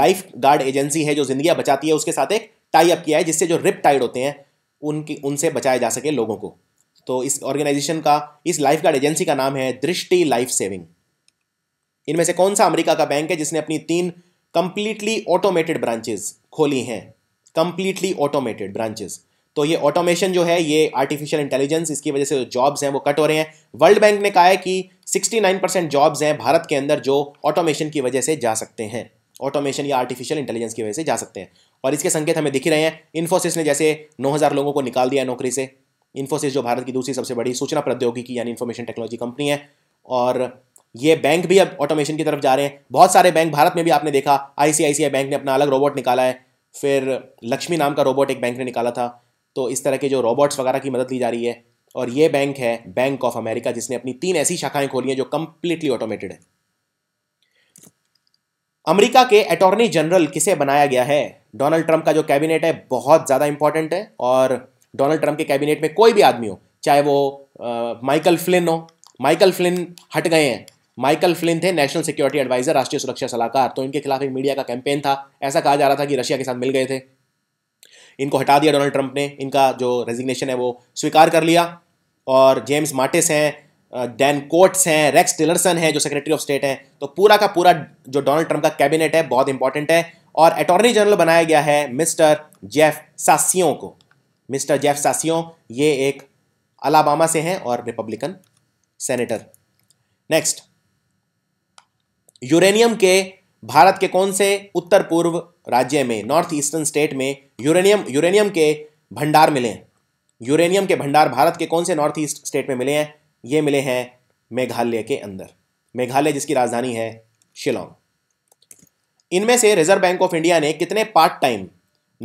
लाइफ गार्ड एजेंसी है जो जिंदगी बचाती है उसके साथ एक टाई अप किया है जिससे जो रिप टाइड होते हैं उनकी उनसे बचाया जा सके लोगों को तो इस ऑर्गेनाइजेशन का इस लाइफ गार्ड एजेंसी का नाम है दृष्टि लाइफ सेविंग इनमें से कौन सा अमेरिका का बैंक है जिसने अपनी तीन कंप्लीटली ऑटोमेटेड ब्रांचेज खोली हैं कंप्लीटली ऑटोमेटेड ब्रांचेस तो ये ऑटोमेशन जो है ये आर्टिफिशियल इंटेलिजेंस इसकी वजह से जो जॉब्स हैं वो कट हो रहे हैं वर्ल्ड बैंक ने कहा है कि 69 परसेंट जॉब्स हैं भारत के अंदर जो ऑटोमेशन की वजह से जा सकते हैं ऑटोमेशन या आर्टिफिशियल इंटेलिजेंस की वजह से जा सकते हैं और इसके संकेत हमें दिख रहे हैं इन्फोसिस ने जैसे नौ लोगों को निकाल दिया नौकरी से इन्फोसिस जो भारत की दूसरी सबसे बड़ी सूचना प्रौद्योगिकी यानी इन्फॉर्मेशन टेक्नोलॉजी कंपनी है और ये बैंक भी अब ऑटोमेशन की तरफ जा रहे हैं बहुत सारे बैंक भारत में भी आपने देखा आईसीआईसीआई बैंक ने अपना अलग रोबोट निकाला है फिर लक्ष्मी नाम का रोबोट एक बैंक ने निकाला था तो इस तरह के जो रोबोट्स वगैरह की मदद ली जा रही है और ये बैंक है बैंक ऑफ अमेरिका जिसने अपनी तीन ऐसी शाखाएं खोली हैं जो कंप्लीटली ऑटोमेटेड है अमेरिका के अटॉर्नी जनरल किसे बनाया गया है डोनाल्ड ट्रंप का जो कैबिनेट है बहुत ज़्यादा इंपॉर्टेंट है और डोनाल्ड ट्रंप के कैबिनेट में कोई भी आदमी हो चाहे वो माइकल फ्लिन हो माइकल फ्लिन हट गए हैं माइकल फ्लिन थे नेशनल सिक्योरिटी एडवाइजर राष्ट्रीय सुरक्षा सलाहकार तो इनके खिलाफ एक मीडिया का कैंपेन था ऐसा कहा जा रहा था कि रशिया के साथ मिल गए थे इनको हटा दिया डोनाल्ड ट्रंप ने इनका जो रेजिग्नेशन है वो स्वीकार कर लिया और जेम्स मार्टिस हैं डैन कोट्स हैं रेक्स टिलरसन हैं जो सेक्रेटरी ऑफ स्टेट हैं तो पूरा का पूरा जो डोनाल्ड ट्रंप का कैबिनेट है बहुत इंपॉर्टेंट है और अटॉर्नी जनरल बनाया गया है मिस्टर जेफ सासियों को मिस्टर जेफ सासियों ये एक अलाबामा से हैं और रिपब्लिकन सेनेटर नेक्स्ट यूरेनियम के भारत के कौन से उत्तर पूर्व राज्य में नॉर्थ ईस्टर्न स्टेट में यूरेनियम यूरेनियम के भंडार मिले हैं यूरेनियम के भंडार भारत के कौन से नॉर्थ ईस्ट स्टेट में मिले हैं ये मिले हैं मेघालय के अंदर मेघालय जिसकी राजधानी है शिलोंग इनमें से रिजर्व बैंक ऑफ इंडिया ने कितने part time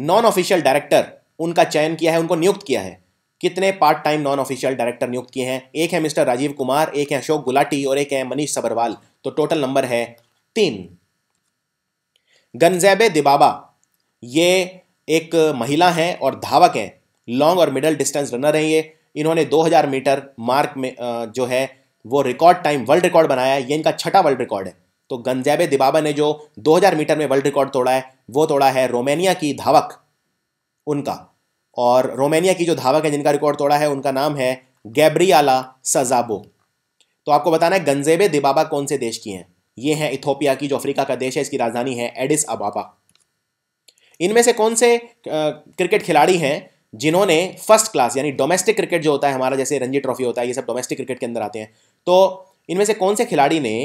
non official director उनका चयन किया है उनको नियुक्त किया है कितने part time non official director नियुक्त किए हैं एक है मिस्टर राजीव कुमार एक है अशोक गुलाटी और एक है मनीष सबरवाल तो टोटल नंबर है तीन गनजैब दिबाबा ये एक महिला हैं और धावक हैं लॉन्ग और मिडल डिस्टेंस रनर हैं ये इन्होंने 2000 मीटर मार्क में जो है वो रिकॉर्ड टाइम वर्ल्ड रिकॉर्ड बनाया है ये इनका छठा वर्ल्ड रिकॉर्ड है तो गंजैब दिबाबा ने जो 2000 मीटर में वर्ल्ड रिकॉर्ड तोड़ा है वो तोड़ा है रोमानिया की धावक उनका और रोमानिया की जो धावक है जिनका रिकॉर्ड तोड़ा है उनका नाम है गैब्रियाला सजाबो तो आपको बताना है गंजेबे दिबाबा कौन से देश की हैं ये है इथोपिया की जो अफ्रीका का देश है इसकी राजधानी है एडिस अबाबा इनमें से कौन से क्रिकेट खिलाड़ी हैं जिन्होंने फर्स्ट क्लास यानी डोमेस्टिक क्रिकेट जो होता है हमारा जैसे रणजी ट्रॉफी होता है ये सब डोमेस्टिक क्रिकेट के अंदर आते हैं तो इनमें से कौन से खिलाड़ी ने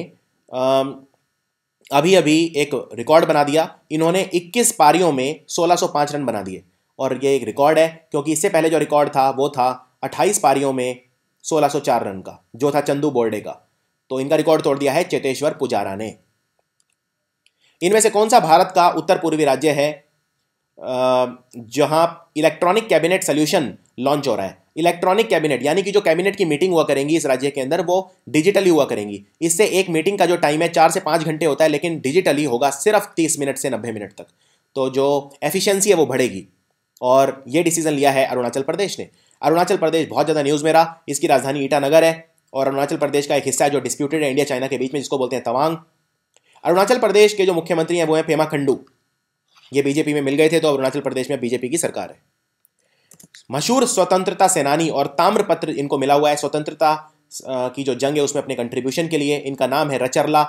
अभी अभी एक रिकॉर्ड बना दिया इन्होंने 21 पारियों में 1605 रन बना दिए और ये एक रिकॉर्ड है क्योंकि इससे पहले जो रिकॉर्ड था वो था 28 पारियों में 1604 रन का जो था चंदू बोर्डे का तो इनका रिकॉर्ड तोड़ दिया है चेतेश्वर पुजारा ने इनमें से कौन सा भारत का उत्तर पूर्वी राज्य है जहां इलेक्ट्रॉनिक कैबिनेट सोल्यूशन लॉन्च हो रहा है इलेक्ट्रॉनिक कैबिनेट यानी कि जो कैबिनेट की मीटिंग हुआ करेंगी इस राज्य के अंदर वो डिजिटली हुआ करेंगी इससे एक मीटिंग का जो टाइम है चार से पाँच घंटे होता है लेकिन डिजिटली होगा सिर्फ तीस मिनट से नब्बे मिनट तक तो जो एफिशिएंसी है वो बढ़ेगी और ये डिसीजन लिया है अरुणाचल प्रदेश ने अरुणाचल प्रदेश बहुत ज़्यादा न्यूज़ में रहा इसकी राजधानी ईटानगर है और अरुणाचल प्रदेश का एक हिस्सा है जो डिस्प्यूटेड है इंडिया चाइना के बीच में जिसको बोलते हैं तवांग अरुणाचल प्रदेश के जो मुख्यमंत्री हैं वो हैं पेमा खंडू ये बीजेपी में मिल गए थे तो अरुणाचल प्रदेश में बीजेपी की सरकार है मशहूर स्वतंत्रता सेनानी और ताम्रपत्र इनको मिला हुआ है स्वतंत्रता की जो जंग है उसमें अपने कंट्रीब्यूशन के लिए इनका नाम है रचरला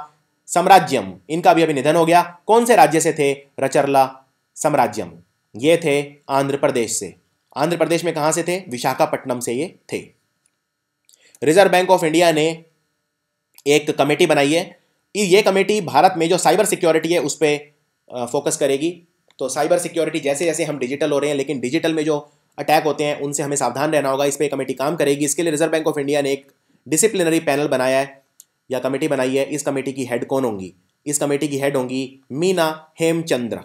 साम्राज्यम इनका भी अभी निधन हो गया कौन से राज्य से थे रचरला साम्राज्यम ये थे आंध्र प्रदेश से आंध्र प्रदेश में कहाँ से थे विशाखापट्टनम से ये थे रिजर्व बैंक ऑफ इंडिया ने एक कमेटी बनाई है ये कमेटी भारत में जो साइबर सिक्योरिटी है उस पर फोकस करेगी तो साइबर सिक्योरिटी जैसे जैसे हम डिजिटल हो रहे हैं लेकिन डिजिटल में जो अटैक होते हैं उनसे हमें सावधान रहना होगा इस पर कमेटी काम करेगी इसके लिए रिजर्व बैंक ऑफ इंडिया ने एक डिसिप्लिनरी पैनल बनाया है या कमेटी बनाई है इस कमेटी की हेड कौन होंगी इस कमेटी की हेड होंगी Meena Hemchandra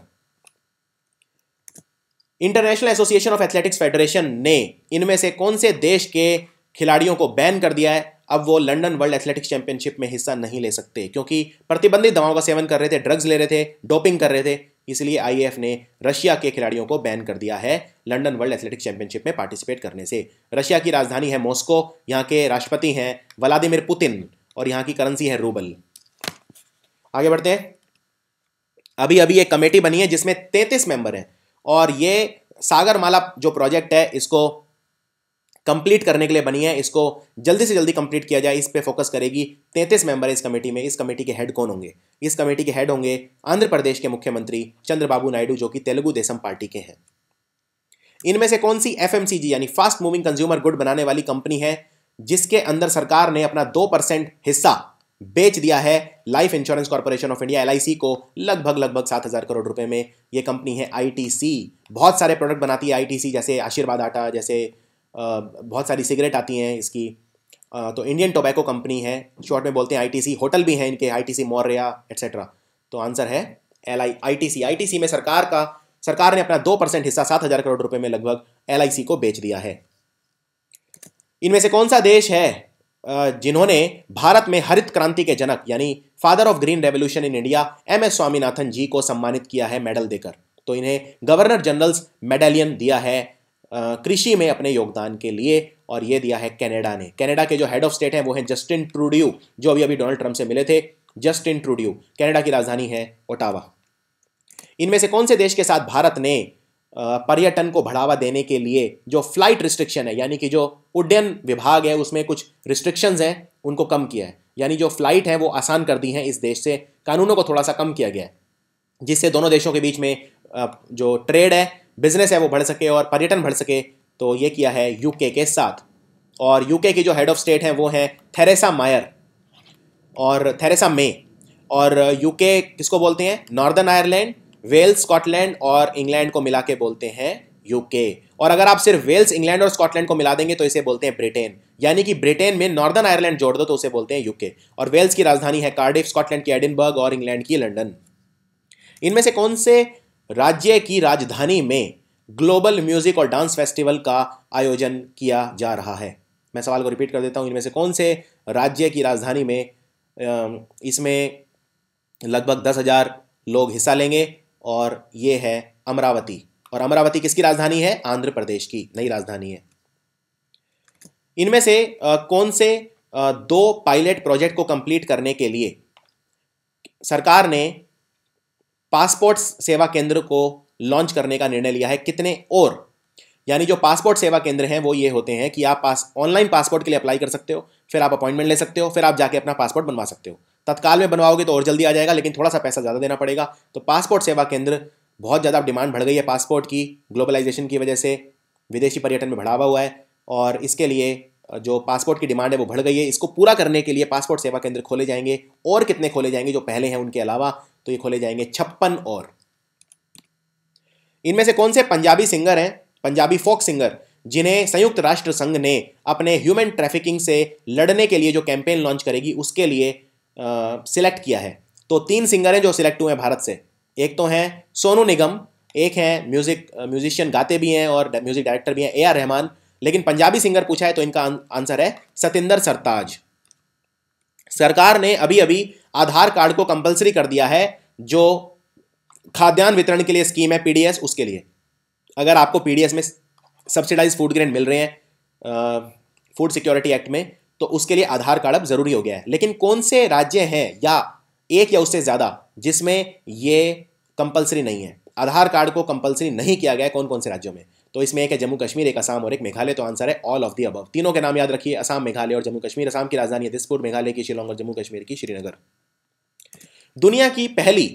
international association of athletics federation ने इनमें से कौन से देश के खिलाड़ियों को बैन कर दिया है अब वो लंदन वर्ल्ड एथलेटिक्स चैंपियनशिप में हिस्सा नहीं ले सकते क्योंकि प्रतिबंधित दवाओं का सेवन कर रहे थे ड्रग्स ले रहे थे डोपिंग कर रहे थे इसलिए आईएएफ ने रशिया के खिलाड़ियों को बैन कर दिया है लंदन वर्ल्ड एथलेटिक्स चैंपियनशिप में पार्टिसिपेट करने से रशिया की राजधानी है मॉस्को यहाँ के राष्ट्रपति हैं व्लादिमिर पुतिन और यहाँ की करेंसी है रूबल आगे बढ़ते हैं अभी अभी एक कमेटी बनी है जिसमें तैंतीस मेंबर हैं और ये सागरमाला जो प्रोजेक्ट है इसको कंप्लीट करने के लिए बनी है इसको जल्दी से जल्दी कंप्लीट किया जाए इस पर फोकस करेगी तैंतीस मेंबर इस कमेटी में इस कमेटी के हेड कौन होंगे इस कमेटी के हेड होंगे आंध्र प्रदेश के मुख्यमंत्री चंद्रबाबू नायडू जो कि तेलुगु देशम पार्टी के हैं इनमें से कौन सी एफ यानी फास्ट मूविंग कंज्यूमर गुड बनाने वाली कंपनी है जिसके अंदर सरकार ने अपना दो परसेंट हिस्सा बेच दिया है life insurance corporation of India L को लगभग लगभग सात हज़ार करोड़ रुपए में यह कंपनी है आईटीसी बहुत सारे प्रोडक्ट बनाती है आईटीसी जैसे आशीर्वाद आटा जैसे बहुत सारी सिगरेट आती हैं इसकी तो इंडियन टोबैको कंपनी है शॉर्ट में बोलते हैं आईटीसी होटल भी हैं इनके आईटीसी मौर्या एट्सेट्रा तो आंसर है एल आई आईटीसी आईटीसी में सरकार का सरकार ने अपना दो परसेंट हिस्सा सात हज़ार करोड़ रुपए में लगभग एल को बेच दिया है इनमें से कौन सा देश है जिन्होंने भारत में हरित क्रांति के जनक यानी father of green revolution in India M S Swaminathan ji को सम्मानित किया है मेडल देकर तो इन्हें गवर्नर जनरल्स मेडालियन दिया है कृषि में अपने योगदान के लिए और ये दिया है कनाडा ने कनाडा के जो हेड ऑफ स्टेट हैं वो हैं जस्टिन ट्रूड्यू जो अभी अभी डोनाल्ड ट्रंप से मिले थे जस्टिन ट्रूड्यू कनाडा की राजधानी है ओटावा इनमें से कौन से देश के साथ भारत ने पर्यटन को बढ़ावा देने के लिए जो फ्लाइट रिस्ट्रिक्शन है यानी कि जो उड्डयन विभाग है उसमें कुछ रिस्ट्रिक्शंस हैं उनको कम किया है यानी जो फ्लाइट है वो आसान कर दी है इस देश से कानूनों को थोड़ा सा कम किया गया है जिससे दोनों देशों के बीच में जो ट्रेड है बिजनेस है वो बढ़ सके और पर्यटन बढ़ सके तो ये किया है यूके के साथ और यूके की जो हेड ऑफ स्टेट हैं वो हैं थेरेसा मायर और थेरेसा मे और यूके किसको बोलते हैं नॉर्दर्न आयरलैंड वेल्स स्कॉटलैंड और इंग्लैंड को मिला के बोलते हैं यूके और अगर आप सिर्फ वेल्स इंग्लैंड और स्कॉटलैंड को मिला देंगे तो इसे बोलते हैं ब्रिटेन यानी कि ब्रिटेन में नॉर्दर्न आयरलैंड जोड़ दो तो उसे बोलते हैं यूके और वेल्स की राजधानी है कार्डिफ स्कॉटलैंड की एडिनबर्ग और इंग्लैंड की लंडन इनमें से कौन से राज्य की राजधानी में ग्लोबल म्यूजिक और डांस फेस्टिवल का आयोजन किया जा रहा है मैं सवाल को रिपीट कर देता हूँ इनमें से कौन से राज्य की राजधानी में इसमें लगभग दस हज़ार लोग हिस्सा लेंगे और ये है अमरावती और अमरावती किसकी राजधानी है आंध्र प्रदेश की नई राजधानी है इनमें से कौन से दो पायलट प्रोजेक्ट को कंप्लीट करने के लिए सरकार ने पासपोर्ट सेवा केंद्र को लॉन्च करने का निर्णय लिया है कितने और यानी जो पासपोर्ट सेवा केंद्र हैं वो ये होते हैं कि आप पास ऑनलाइन पासपोर्ट के लिए अप्लाई कर सकते हो फिर आप अपॉइंटमेंट ले सकते हो फिर आप जाके अपना पासपोर्ट बनवा सकते हो तत्काल में बनवाओगे तो और जल्दी आ जाएगा लेकिन थोड़ा सा पैसा ज़्यादा देना पड़ेगा तो पासपोर्ट सेवा केंद्र बहुत ज़्यादा डिमांड बढ़ गई है पासपोर्ट की ग्लोबलाइजेशन की वजह से विदेशी पर्यटन में बढ़ावा हुआ है और इसके लिए जो पासपोर्ट की डिमांड है वो बढ़ गई है इसको पूरा करने के लिए पासपोर्ट सेवा केंद्र खोले जाएंगे और कितने खोले जाएंगे जो पहले हैं उनके अलावा तो ये खोले जाएंगे छप्पन और इनमें से कौन से पंजाबी सिंगर हैं पंजाबी फोक सिंगर जिन्हें संयुक्त राष्ट्र संघ ने अपने ह्यूमन ट्रैफिकिंग से लड़ने के लिए जो कैंपेन लॉन्च करेगी उसके लिए सिलेक्ट किया है तो तीन सिंगर हैं जो सिलेक्ट हुए हैं भारत से एक तो हैं सोनू निगम एक हैं म्यूज़िक म्यूजिशियन गाते भी हैं और म्यूज़िक डायरेक्टर भी हैं ए आर रहमान लेकिन पंजाबी सिंगर पूछा है तो इनका आंसर है सतेंद्र सरताज सरकार ने अभी अभी आधार कार्ड को कंपलसरी कर दिया है जो खाद्यान्न वितरण के लिए स्कीम है पीडीएस उसके लिए अगर आपको पीडीएस में सब्सिडाइज फूड ग्रेन मिल रहे हैं फूड सिक्योरिटी एक्ट में तो उसके लिए आधार कार्ड अब ज़रूरी हो गया है लेकिन कौन से राज्य हैं या एक या उससे ज़्यादा जिसमें ये कंपलसरी नहीं है आधार कार्ड को कंपलसरी नहीं किया गया कौन कौन से राज्यों में तो इसमें एक है जम्मू कश्मीर एक असम और एक मेघालय तो आंसर है ऑल ऑफ दी अबव तीनों के नाम याद रखिए असम मेघालय और जम्मू कश्मीर असम की राजधानी दिसपुर मेघालय की शिलोंग और जम्मू कश्मीर की श्रीनगर दुनिया की पहली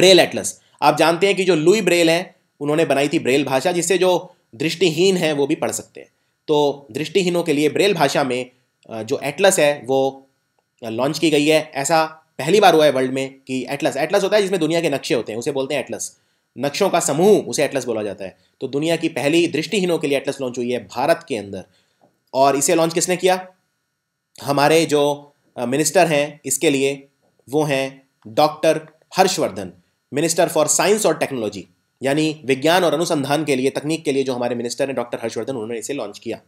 ब्रेल एटलस आप जानते हैं कि जो लुई ब्रेल है उन्होंने बनाई थी ब्रेल भाषा जिससे जो दृष्टिहीन है वो भी पढ़ सकते हैं तो दृष्टिहीनों के लिए ब्रेल भाषा में जो एटलस है वो लॉन्च की गई है ऐसा पहली बार हुआ है वर्ल्ड में कि एटलस एटलस होता है जिसमें दुनिया के नक्शे होते हैं उसे बोलते हैं एटलस नक्शों का समूह उसे एटलस बोला जाता है तो दुनिया की पहली दृष्टिहीनों के लिए एटलस लॉन्च हुई है भारत के अंदर और इसे लॉन्च किसने किया हमारे जो मिनिस्टर हैं इसके लिए वो हैं doctor Harshvardhan minister for science और टेक्नोलॉजी यानी विज्ञान और अनुसंधान के लिए तकनीक के लिए जो हमारे मिनिस्टर हैं डॉक्टर हर्षवर्धन उन्होंने इसे लॉन्च किया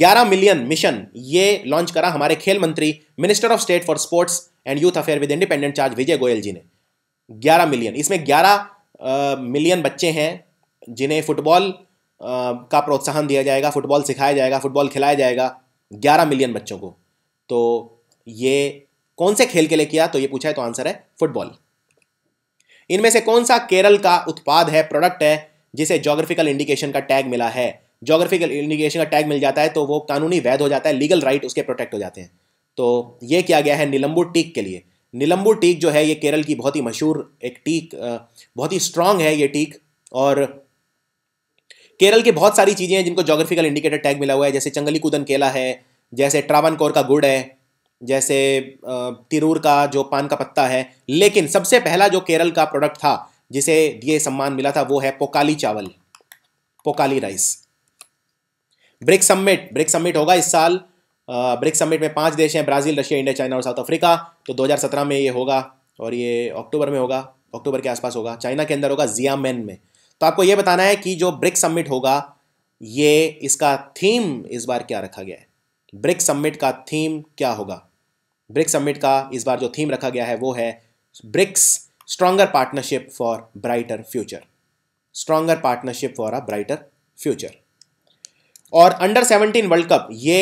11 मिलियन मिशन ये लॉन्च करा हमारे खेल मंत्री minister of state for sports and youth affair with independent charge Vijay Goel ji ने ग्यारह मिलियन इसमें ग्यारह मिलियन बच्चे हैं जिन्हें फुटबॉल का प्रोत्साहन दिया जाएगा फुटबॉल सिखाया जाएगा फुटबॉल खिलाया जाएगा ग्यारह मिलियन बच्चों को तो ये कौन से खेल के लिए किया तो ये पूछा है तो आंसर है फुटबॉल इनमें से कौन सा केरल का उत्पाद है प्रोडक्ट है जिसे जोग्राफिकल इंडिकेशन का टैग मिला है जोग्राफिकल इंडिकेशन का टैग मिल जाता है तो वो कानूनी वैध हो जाता है लीगल राइट उसके प्रोटेक्ट हो जाते हैं तो ये किया गया है निलंबू टीक के लिए नीलम्बू टीक जो है ये केरल की बहुत ही मशहूर एक टीक बहुत ही स्ट्रांग है ये टीक और केरल की बहुत सारी चीज़ें हैं जिनको जोग्राफिकल इंडिकेटर टैग मिला हुआ है जैसे चंगली कूदन केला है जैसे ट्रावन कोर का गुड़ है जैसे तिरूर का जो पान का पत्ता है लेकिन सबसे पहला जो केरल का प्रोडक्ट था जिसे ये सम्मान मिला था वो है पोकाली चावल Pokkali rice BRIC summit BRIC summit होगा इस साल ब्रिक्स समिट में पांच देश हैं ब्राज़ील रशिया इंडिया चाइना और साउथ अफ्रीका तो 2017 में ये होगा और ये अक्टूबर में होगा अक्टूबर के आसपास होगा चाइना के अंदर होगा जियामेन में तो आपको ये बताना है कि जो ब्रिक्स समिट होगा ये इसका थीम इस बार क्या रखा गया है ब्रिक्स समिट का थीम क्या होगा ब्रिक्स समिट का इस बार जो थीम रखा गया है वो है BRICS stronger partnership for brighter future stronger partnership for a brighter future और अंडर 17 वर्ल्ड कप ये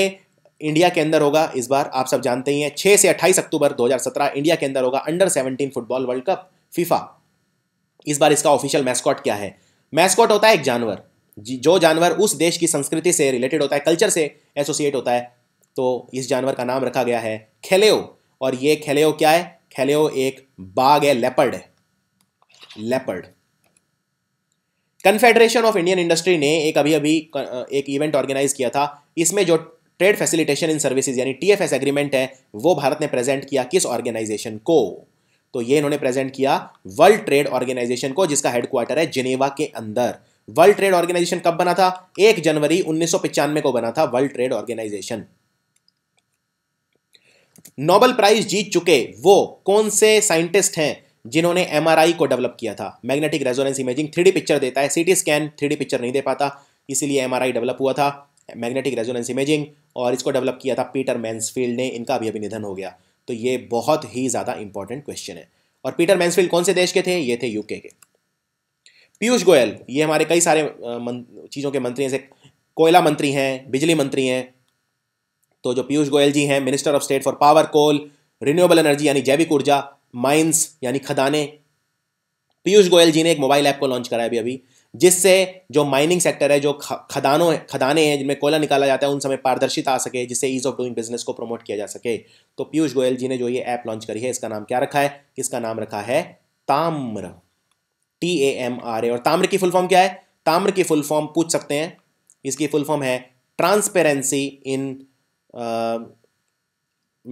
इंडिया के अंदर होगा इस बार आप सब जानते ही हैं 6 से 28 अक्टूबर 2017 इंडिया के अंदर होगा under 17 football world cup FIFA इस बार इसका ऑफिशियल मैस्कॉट क्या है मैस्कॉट होता है एक जानवर जो जानवर उस देश की संस्कृति से रिलेटेड होता है कल्चर से एसोसिएट होता है तो इस जानवर का नाम रखा गया है खेलेओ और ये खेलेओ क्या है खेलेओ एक बाघ है लेपर्ड है leopard confederation of Indian industry ने एक अभी अभी एक इवेंट ऑर्गेनाइज किया था इसमें जो ट्रेड फैसिलिटेशन इन सर्विसेज यानी टीएफएस एग्रीमेंट है वो भारत ने प्रेजेंट किया किस ऑर्गेनाइजेशन को तो ये इन्होंने प्रेजेंट किया वर्ल्ड ट्रेड ऑर्गेनाइजेशन को जिसका हेडक्वार्टर है जिनेवा के अंदर वर्ल्ड ट्रेड ऑर्गेनाइजेशन कब बना था एक जनवरी उन्नीस को बना था world trade organization Nobel prize जीत चुके वो कौन से साइंटिस्ट हैं जिन्होंने एमआरआई को डेवलप किया था magnetic resonance imaging three picture देता है सीटी स्कैन थ्री पिक्चर नहीं दे पाता इसीलिए एमआरआई डेवलप हुआ था मैग्नेटिक रेजोनेंस इमेजिंग और इसको डेवलप किया था पीटर मैंसफील्ड ने इनका अभी अभी निधन हो गया तो ये बहुत ही ज़्यादा इंपॉर्टेंट क्वेश्चन है और पीटर मैंसफील्ड कौन से देश के थे ये थे यूके के पीयूष गोयल ये हमारे कई सारे चीज़ों के मंत्री हैं जैसे कोयला मंत्री हैं बिजली मंत्री हैं तो जो पीयूष गोयल जी हैं minister of state for power coal renewable energy यानी जैविक ऊर्जा माइंस यानी खदानें पीयूष गोयल जी ने एक मोबाइल ऐप को लॉन्च कराया अभी अभी जिससे जो माइनिंग सेक्टर है जो खदानों खदाने हैं जिनमें कोयला निकाला जाता है उन समय पारदर्शिता आ सके जिससे ईज ऑफ डूइंग बिजनेस को प्रमोट किया जा सके तो पीयूष गोयल जी ने जो ये ऐप लॉन्च करी है इसका नाम क्या रखा है इसका नाम रखा है Tamra T A M R A और ताम्र की फुल फॉर्म क्या है ताम्र की फुल फॉर्म पूछ सकते हैं इसकी फुल फॉर्म है ट्रांसपेरेंसी इन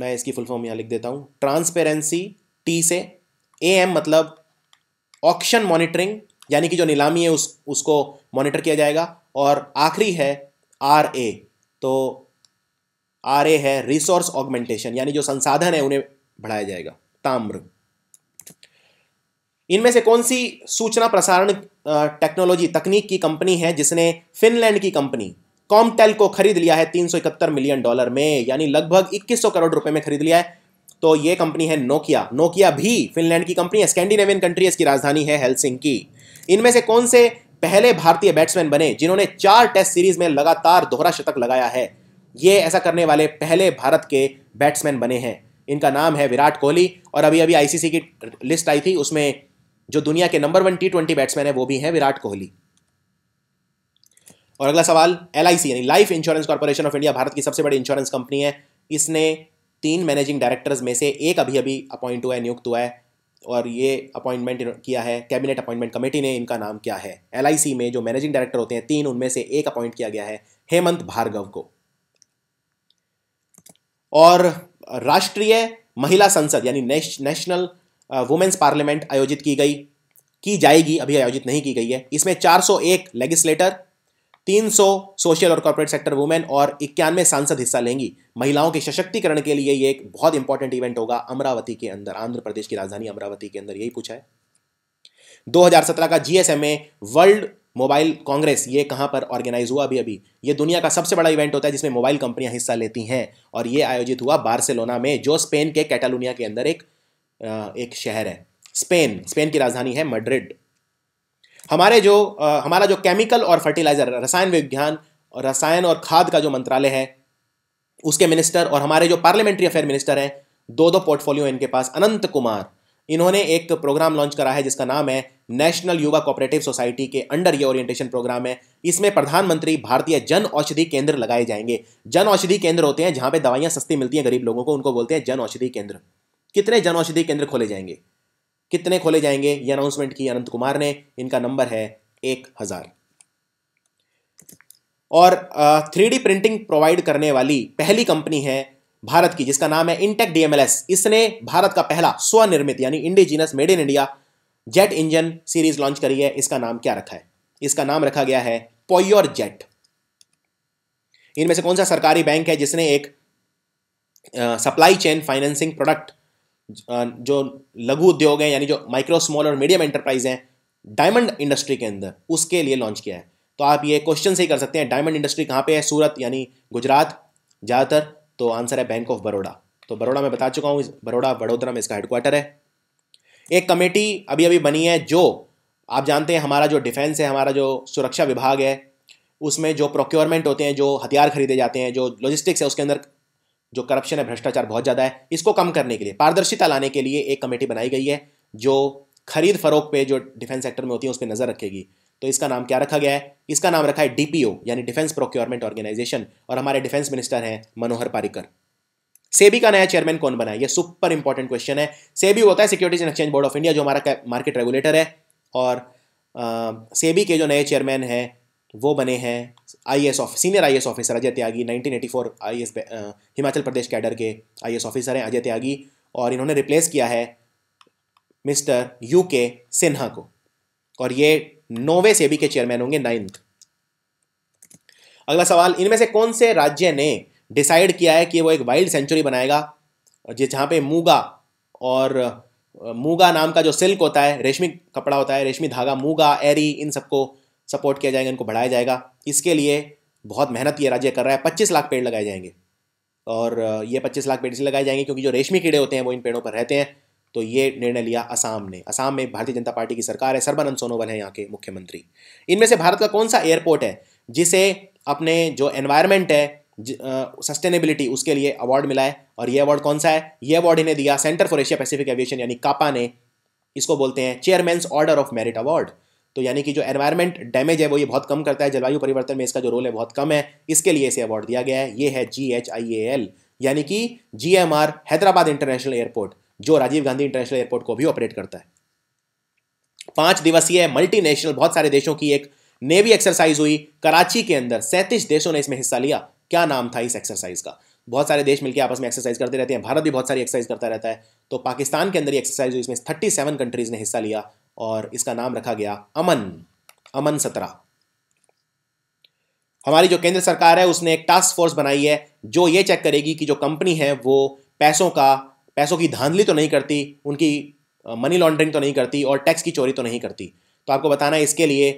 मैं इसकी फुल फॉर्म यहाँ लिख देता हूँ ट्रांसपेरेंसी टी से ए एम मतलब ऑक्शन मॉनिटरिंग यानी कि जो नीलामी है उस उसको मॉनिटर किया जाएगा और आखिरी है आर ए तो आर ए है रिसोर्स ऑगमेंटेशन यानी जो संसाधन है उन्हें बढ़ाया जाएगा ताम्र इनमें से कौन सी सूचना प्रसारण टेक्नोलॉजी तकनीक की कंपनी है जिसने फिनलैंड की कंपनी कॉमटेल को खरीद लिया है तीन मिलियन डॉलर में यानी लगभग 2100 करोड़ रुपए में खरीद लिया है तो ये कंपनी है नोकिया नोकिया भी फिनलैंड की कंपनी है स्कैंडिनेवियन कंट्री इसकी राजधानी है हेलसिंकी इनमें से कौन से पहले भारतीय बैट्समैन बने जिन्होंने चार टेस्ट सीरीज में लगातार दोहरा शतक लगाया है ये ऐसा करने वाले पहले भारत के बैट्समैन बने हैं इनका नाम है विराट कोहली और अभी अभी आईसीसी की लिस्ट आई थी उसमें जो दुनिया के number one T twenty batsman है वो भी हैं विराट कोहली और अगला सवाल एल यानी life insurance corporation of India भारत की सबसे बड़ी इंश्योरेंस कंपनी है इसने तीन मैनेजिंग डायरेक्टर्स में से एक अभी अभी अपॉइंट हुआ है नियुक्त हुआ है और ये अपॉइंटमेंट किया है कैबिनेट अपॉइंटमेंट कमेटी ने इनका नाम क्या है एल में जो मैनेजिंग डायरेक्टर होते हैं तीन उनमें से एक अपॉइंट किया गया है हेमंत भार्गव को और राष्ट्रीय महिला संसद यानी नेशनल वुमेन्स पार्लियामेंट आयोजित की गई की जाएगी अभी आयोजित नहीं की गई है इसमें 401 लेगिस्लेटर 300 सोशल और कॉर्पोरेट सेक्टर वुमेन और इक्यानवे सांसद हिस्सा लेंगी महिलाओं के सशक्तिकरण के लिए ये एक बहुत इंपॉर्टेंट इवेंट होगा अमरावती के अंदर आंध्र प्रदेश की राजधानी अमरावती के अंदर यही पूछा है 2017 का जीएसएमए वर्ल्ड मोबाइल कांग्रेस ये कहाँ पर ऑर्गेनाइज हुआ अभी अभी ये दुनिया का सबसे बड़ा इवेंट होता है जिसमें मोबाइल कंपनियां हिस्सा लेती हैं और ये आयोजित हुआ बार्सिलोना में जो स्पेन के कैटालोनिया के अंदर एक एक शहर है स्पेन स्पेन की राजधानी है मड्रिड हमारे जो आ, हमारा जो केमिकल और फर्टिलाइज़र रसायन विज्ञान और रसायन और खाद का जो मंत्रालय है उसके मिनिस्टर और हमारे जो पार्लियामेंट्री अफेयर मिनिस्टर हैं दो दो पोर्टफोलियो इनके पास अनंत कुमार इन्होंने एक प्रोग्राम लॉन्च करा है जिसका नाम है नेशनल युवा कोऑपरेटिव सोसाइटी के अंडर ये ओरिएंटेशन प्रोग्राम है इसमें प्रधानमंत्री भारतीय जन औषधि केंद्र लगाए जाएंगे जन औषधि केंद्र होते हैं जहां पे दवाइयां सस्ती मिलती हैं गरीब लोगों को उनको बोलते हैं जन औषधि केंद्र कितने जन औषधि केंद्र खोले जाएंगे कितने खोले जाएंगे ये अनाउंसमेंट की अनंत कुमार ने इनका नंबर है एक हज़ार और थ्री डी प्रिंटिंग प्रोवाइड करने वाली पहली कंपनी है भारत की जिसका नाम है इंटेक डीएमएलएस इसने भारत का पहला स्वनिर्मित यानी indigenous made in India jet engine series launch करी है इसका नाम क्या रखा है इसका नाम रखा गया है पोयोर जेट इनमें से कौन सा सरकारी बैंक है जिसने एक सप्लाई चेन फाइनेंसिंग प्रोडक्ट जो लघु उद्योग हैं यानी जो माइक्रो स्मॉल और मीडियम एंटरप्राइज हैं डायमंड इंडस्ट्री के अंदर उसके लिए लॉन्च किया है तो आप ये क्वेश्चन से ही कर सकते हैं डायमंड इंडस्ट्री कहाँ पे है सूरत यानी गुजरात ज़्यादातर तो आंसर है बैंक ऑफ बड़ौदा तो बड़ौदा में बता चुका हूँ बड़ौदा बड़ोदरा में इसका हेडक्वार्टर है एक कमेटी अभी अभी बनी है जो आप जानते हैं हमारा जो डिफेंस है हमारा जो सुरक्षा विभाग है उसमें जो प्रोक्योरमेंट होते हैं जो हथियार खरीदे जाते हैं जो लॉजिस्टिक्स है उसके अंदर जो करप्शन है भ्रष्टाचार बहुत ज़्यादा है इसको कम करने के लिए पारदर्शिता लाने के लिए एक कमेटी बनाई गई है जो खरीद फरोख पे जो डिफेंस सेक्टर में होती है उस पर नज़र रखेगी तो इसका नाम क्या रखा गया है इसका नाम रखा है डीपीओ यानी डिफेंस प्रोक्योरमेंट ऑर्गेनाइजेशन और हमारे डिफेंस मिनिस्टर हैं मनोहर पारिकर सेबी का नया चेयरमैन कौन बना है ये सुपर इंपॉर्टेंट क्वेश्चन है सेबी होता है securities and exchange board of India जो हमारा मार्केट रेगुलेटर है और सेबी के जो नए चेयरमैन हैं वो बने हैं I S of senior I S officer Ajay Tyagi 1984 S Himachal Pradesh cadre के आई एस ऑफिसर हैं अजय त्यागी और इन्होंने रिप्लेस किया है मिस्टर यू के सिन्हा को और ये नौवे सेबी के चेयरमैन होंगे नाइन्थ अगला सवाल इनमें से कौन से राज्य ने डिसाइड किया है कि वो एक वाइल्ड सेंचुरी बनाएगा जहाँ पे मूगा और मूगा uh, नाम का जो सिल्क होता है रेशमी कपड़ा होता है रेशमी धागा मूगा एरी इन सबको सपोर्ट किया जाएगा इनको बढ़ाया जाएगा इसके लिए बहुत मेहनत ये राज्य कर रहा है पच्चीस लाख पेड़ लगाए जाएंगे और ये पच्चीस लाख पेड़ इसलिए लगाए जाएंगे क्योंकि जो रेशमी कीड़े होते हैं वो इन पेड़ों पर रहते हैं तो ये निर्णय लिया असम ने असम में भारतीय जनता पार्टी की सरकार है सर्बानंद सोनोवाल है यहाँ के मुख्यमंत्री इनमें से भारत का कौन सा एयरपोर्ट है जिसे अपने जो एनवायरमेंट है सस्टेनेबिलिटी उसके लिए अवार्ड मिला है और ये अवार्ड कौन सा है ये अवार्ड इन्हें दिया centre for Asia Pacific aviation यानी कापा ने इसको बोलते हैं chairman order of merit award तो यानी कि जो एनवायरमेंट डैमेज है वो ये बहुत कम करता है जलवायु परिवर्तन में इसका जो रोल है बहुत कम है इसके लिए इसे अवार्ड दिया गया है ये है जी एच आई ए एल यानी कि G M R Hyderabad international airport जो राजीव गांधी इंटरनेशनल एयरपोर्ट को भी ऑपरेट करता है पांच दिवसीय मल्टीनेशनल बहुत सारे देशों की एक नेवी एक्सरसाइज हुई कराची के अंदर सैंतीस देशों ने इसमें हिस्सा लिया क्या नाम था इस एक्सरसाइज का बहुत सारे देश मिलकर आपस में एक्सरसाइज करते रहते हैं भारत भी बहुत सारी एक्सरसाइज करता रहता है तो पाकिस्तान के अंदर ये एक्सरसाइज हुई इसमें थर्टी सेवन कंट्रीज ने हिस्सा लिया और इसका नाम रखा गया अमन अमन सत्रह हमारी जो केंद्र सरकार है उसने एक टास्क फोर्स बनाई है जो ये चेक करेगी कि जो कंपनी है वो पैसों का पैसों की धांधली तो नहीं करती उनकी मनी लॉन्ड्रिंग तो नहीं करती और टैक्स की चोरी तो नहीं करती तो आपको बताना है इसके लिए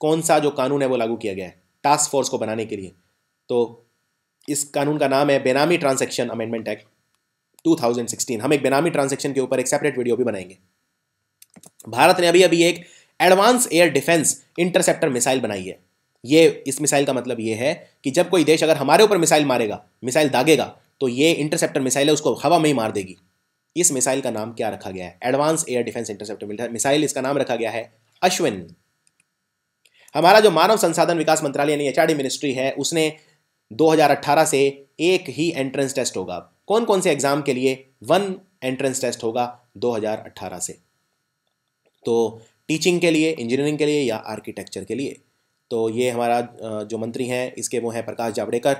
कौन सा जो कानून है वो लागू किया गया है टास्क फोर्स को बनाने के लिए तो इस कानून का नाम है बेनामी ट्रांजेक्शन अमेंडमेंट एक्ट 2016 हम एक बेनामी ट्रांजेक्शन के ऊपर एक सेपरेट वीडियो भी बनाएंगे भारत ने अभी अभी एक advance air defence interceptor missile बनाई है ये इस मिसाइल का मतलब ये है कि जब कोई देश अगर हमारे ऊपर मिसाइल मारेगा मिसाइल दागेगा तो ये इंटरसेप्टर मिसाइल है उसको हवा में ही मार देगी इस मिसाइल का नाम क्या रखा गया है advance air defence interceptor missile इसका नाम रखा गया है अश्विन हमारा जो मानव संसाधन विकास मंत्रालय यानी एच मिनिस्ट्री है उसने 2018 से एक ही एंट्रेंस टेस्ट होगा कौन कौन से एग्जाम के लिए वन एंट्रेंस टेस्ट होगा 2018 से तो टीचिंग के लिए इंजीनियरिंग के लिए या आर्किटेक्चर के लिए तो ये हमारा जो मंत्री हैं इसके वो हैं प्रकाश जावड़ेकर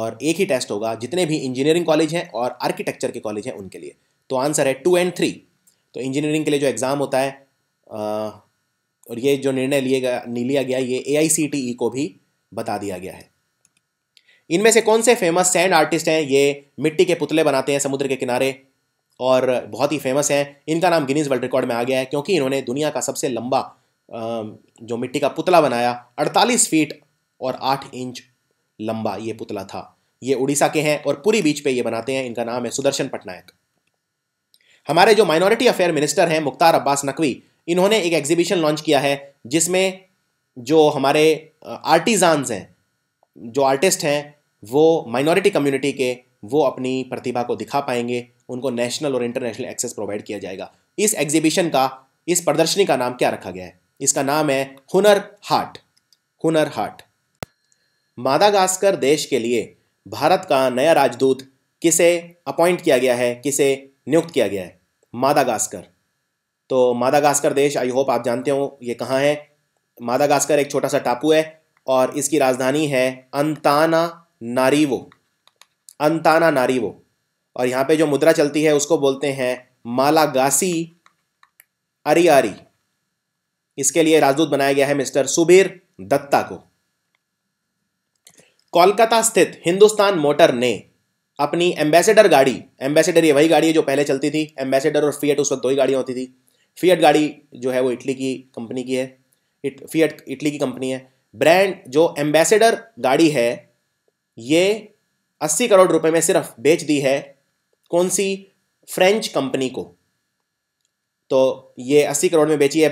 और एक ही टेस्ट होगा जितने भी इंजीनियरिंग कॉलेज हैं और आर्किटेक्चर के कॉलेज हैं उनके लिए तो आंसर है टू एंड थ्री तो इंजीनियरिंग के लिए जो एग्ज़ाम होता है और ये जो निर्णय लिए गया लिया गया ये ए e को भी बता दिया गया है इनमें से कौन से फेमस सैंड आर्टिस्ट हैं ये मिट्टी के पुतले बनाते हैं समुद्र के किनारे और बहुत ही फेमस हैं इनका नाम गिनीज वर्ल्ड रिकॉर्ड में आ गया है क्योंकि इन्होंने दुनिया का सबसे लंबा जो मिट्टी का पुतला बनाया 48 फीट और 8 इंच लंबा ये पुतला था ये उड़ीसा के हैं और पूरी बीच पे ये बनाते हैं इनका नाम है सुदर्शन पटनायक हमारे जो माइनॉरिटी अफेयर मिनिस्टर हैं मुख्तार अब्बास नकवी इन्होंने एक एग्जीबिशन लॉन्च किया है जिसमें जो हमारे आर्टिजान्स हैं जो आर्टिस्ट हैं वो माइनॉरिटी कम्युनिटी के वो अपनी प्रतिभा को दिखा पाएंगे उनको नेशनल और इंटरनेशनल एक्सेस प्रोवाइड किया जाएगा इस एग्जीबिशन का इस प्रदर्शनी का नाम क्या रखा गया है इसका नाम है हुनर हाट हुनर हाट मादागास्कर देश के लिए भारत का नया राजदूत किसे अपॉइंट किया गया है किसे नियुक्त किया गया है मादागास्कर तो मादागास्कर देश आई होप आप जानते हो ये कहाँ है मादागास्कर एक छोटा सा टापू है और इसकी राजधानी है अंताना नारीवो अंताना नारीवो और यहां पे जो मुद्रा चलती है उसको बोलते हैं मालागासी अरियारी इसके लिए राजदूत बनाया गया है मिस्टर सुबीर दत्ता को कोलकाता स्थित हिंदुस्तान मोटर ने अपनी एम्बेसडर गाड़ी एम्बेसडर ये वही गाड़ी है जो पहले चलती थी एम्बेसडर और फियट उस वक्त दो ही गाड़ियाँ होती थी फियट गाड़ी जो है वो इटली की कंपनी की है इट फियट इटली की कंपनी है ब्रांड जो एम्बेसडर गाड़ी है ये अस्सी करोड़ रुपए में सिर्फ बेच दी है कौन सी फ्रेंच कंपनी को तो ये अस्सी करोड़ में बेची है